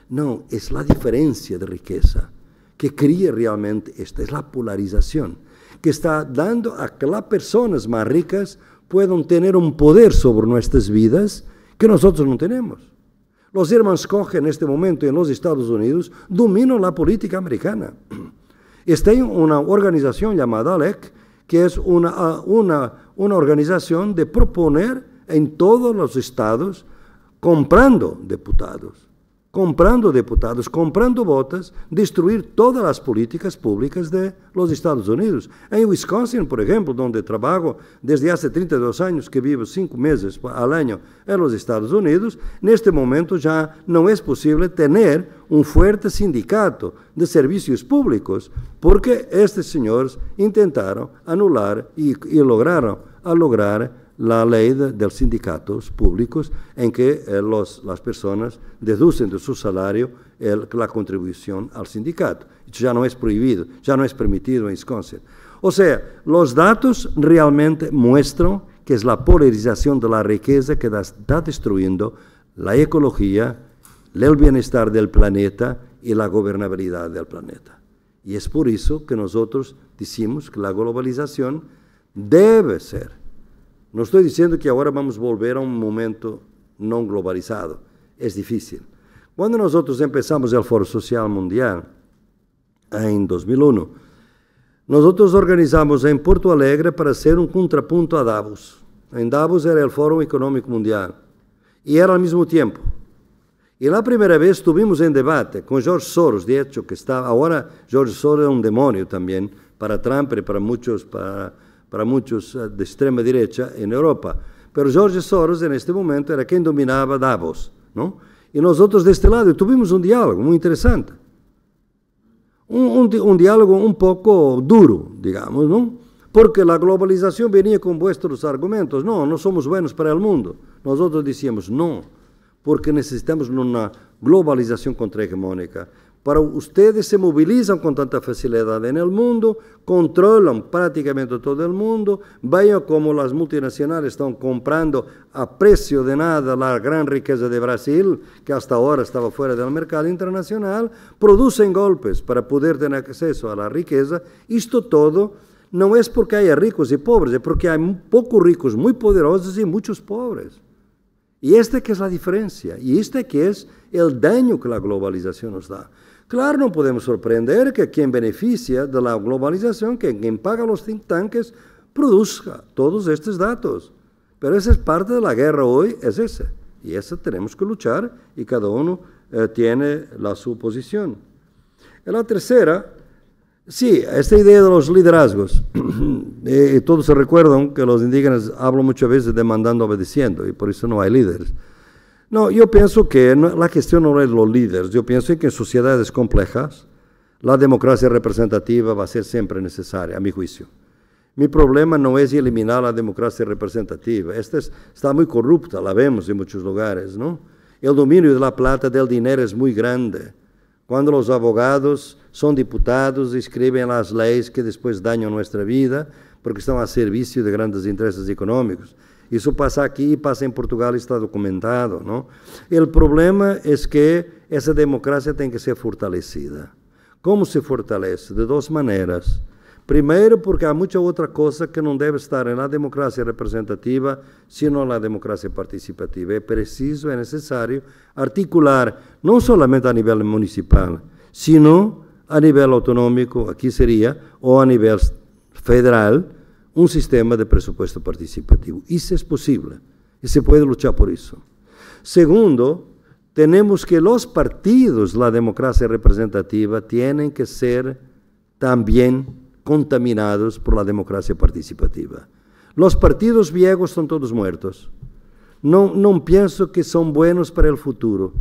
S3: No, es la diferencia de riqueza que cría realmente esta, es la polarización, que está dando a que las personas más ricas puedan tener un poder sobre nuestras vidas que nosotros no tenemos. Los hermanos Koch en este momento en los Estados Unidos dominan la política americana. Está en una organización llamada ALEC, que es una, ah, una, una organización de proponer en todos los estados comprando diputados. comprando deputados, comprando votos, destruir todas as políticas públicas de los Estados Unidos. Em Wisconsin, por exemplo, onde trabalho desde há 32 anos, que vivo cinco meses ao ano em los Estados Unidos, neste momento já não é possível ter um forte sindicato de serviços públicos, porque estes senhores tentaram anular e, e lograram a lograr la ley de, los sindicatos públicos en que eh, las personas deducen de su salario la contribución al sindicato. Esto ya no es prohibido, ya no es permitido en Wisconsin. O sea, los datos realmente muestran que es la polarización de la riqueza que está destruyendo la ecología, el bienestar del planeta y la gobernabilidad del planeta. Y es por eso que nosotros decimos que la globalización debe ser Não estou dizendo que agora vamos volver a um momento não globalizado. É difícil. nós outros começamos o Fórum Social Mundial em 2001, outros organizamos em Porto Alegre para ser um contrapunto a Davos. Em Davos era o Fórum Económico Mundial e era ao mesmo tempo. E lá a primeira vez estivemos em debate com Jorge Soros, de hecho, que está agora Jorge Soros é um demônio também para Trump e para muitos, para para muitos eh, de extrema direita em Europa. Pero Jorge Soros, neste este momento, era quem dominava Davos. não? E nós outros deste lado tivemos um diálogo muito interessante. Um, um, um, diálogo um pouco duro, digamos, não? Porque a globalização vinha com vuestros argumentos. Não, não somos buenos para o mundo. Nós outros dizíamos não, porque necessitamos de uma globalização contra Para ustedes se movilizan con tanta facilidad en el mundo, controlan prácticamente todo el mundo, vean cómo las multinacionales están comprando a precio de nada la gran riqueza de Brasil, que hasta ahora estaba fuera del mercado internacional, producen golpes para poder tener acceso a la riqueza. Esto todo no es porque haya ricos y pobres, es porque hay pocos ricos muy poderosos y muchos pobres. Y esta que es la diferencia, y este que es el daño que la globalización nos da. Claro, no podemos sorprender que quien beneficia de la globalización, que quien paga los think tanks, produzca todos estos datos. Pero esa es parte de la guerra hoy, es esa. Y esa tenemos que luchar y cada uno eh, tiene la su posición. En la tercera, sí, esta idea de los liderazgos. eh, todos se recuerdan que los indígenas hablan muchas veces demandando, obedeciendo, y por eso no hay líderes. No, yo pienso que la cuestión no es los líderes, yo pienso que en sociedades complejas la democracia representativa va a ser siempre necesaria, a mi juicio. Mi problema no es eliminar la democracia representativa, esta está muy corrupta, la vemos en muchos lugares, ¿no? El dominio de la plata, del dinero es muy grande. Cuando los abogados son diputados, escriben las leyes que después dañan nuestra vida, porque estão a serviço de grandes interesses econômicos. Isso passa aqui, passa em Portugal, e está documentado. Não? O problema é que essa democracia tem que ser fortalecida. Como se fortalece? De duas maneiras. Primeiro, porque há muita outra coisa que não deve estar na democracia representativa, senão na democracia participativa. É preciso, é necessário articular, não somente a nível municipal, sino a nível autonômico, aqui seria, ou a nível federal un sistema de presupuesto participativo. Eso es posible y se puede luchar por eso. Segundo, tenemos que los partidos, la democracia representativa, tienen que ser también contaminados por la democracia participativa. Los partidos viejos son todos muertos. No, no pienso que son buenos para el futuro.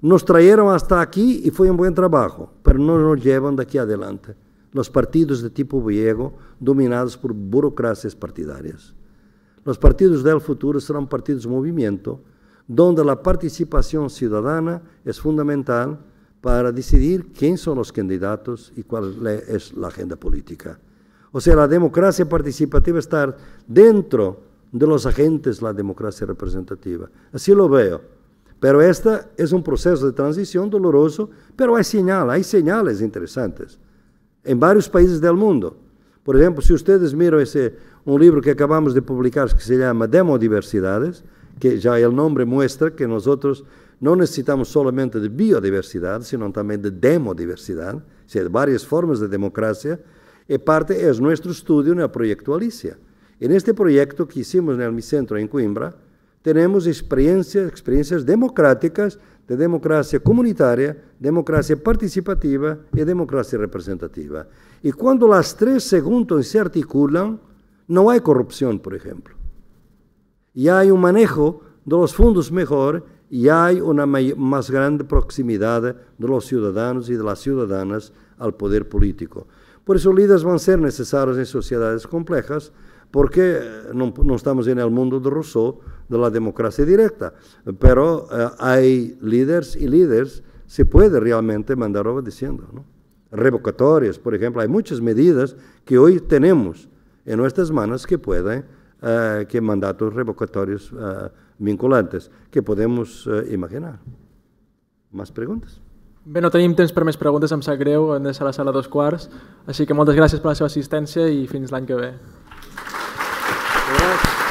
S3: Nos trajeron hasta aquí y fue un buen trabajo, pero no nos llevan de aquí adelante los partidos de tipo viejo dominados por burocracias partidarias. Los partidos del futuro serán partidos movimiento, donde la participación ciudadana es fundamental para decidir quién son los candidatos y cuál es la agenda política. O sea, la democracia participativa está dentro de los agentes de la democracia representativa. Así lo veo. Pero este es un proceso de transición doloroso, pero hay señales, hay señales interesantes. Em vários países do mundo. Por exemplo, se vocês miram esse um livro que acabamos de publicar que se llama Demodiversidades, que já é o nome mostra que nós não necessitamos solamente de biodiversidade, sino também de demodiversidade, o é de várias formas de democracia, E parte é o nosso estudo el proyecto Alicia. Em este projeto que hicimos no el em Centro en Coimbra, temos experiências democráticas de democracia comunitaria, democracia participativa y democracia representativa. Y cuando las tres se se articulan, no hay corrupción, por ejemplo. Y hay un manejo de los fondos mejor y hay una más grande proximidad de los ciudadanos y de las ciudadanas al poder político. Por eso, líderes van a ser necesarios en sociedades complejas, porque eh, no estamos en el mundo de Rousseau, de la democracia directa. Pero eh, hay líderes y líderes, se puede realmente mandar obedeciendo. ¿no? Revocatorias, por ejemplo, hay muchas medidas que hoy tenemos en nuestras manos que pueden, eh, que mandatos revocatorios eh, vinculantes, que podemos eh, imaginar. Más preguntas?
S1: Bueno, no tenim temps per més preguntes, em sap en la sala dos quarts, así que muchas gracias por su asistencia y i el año que
S3: ve.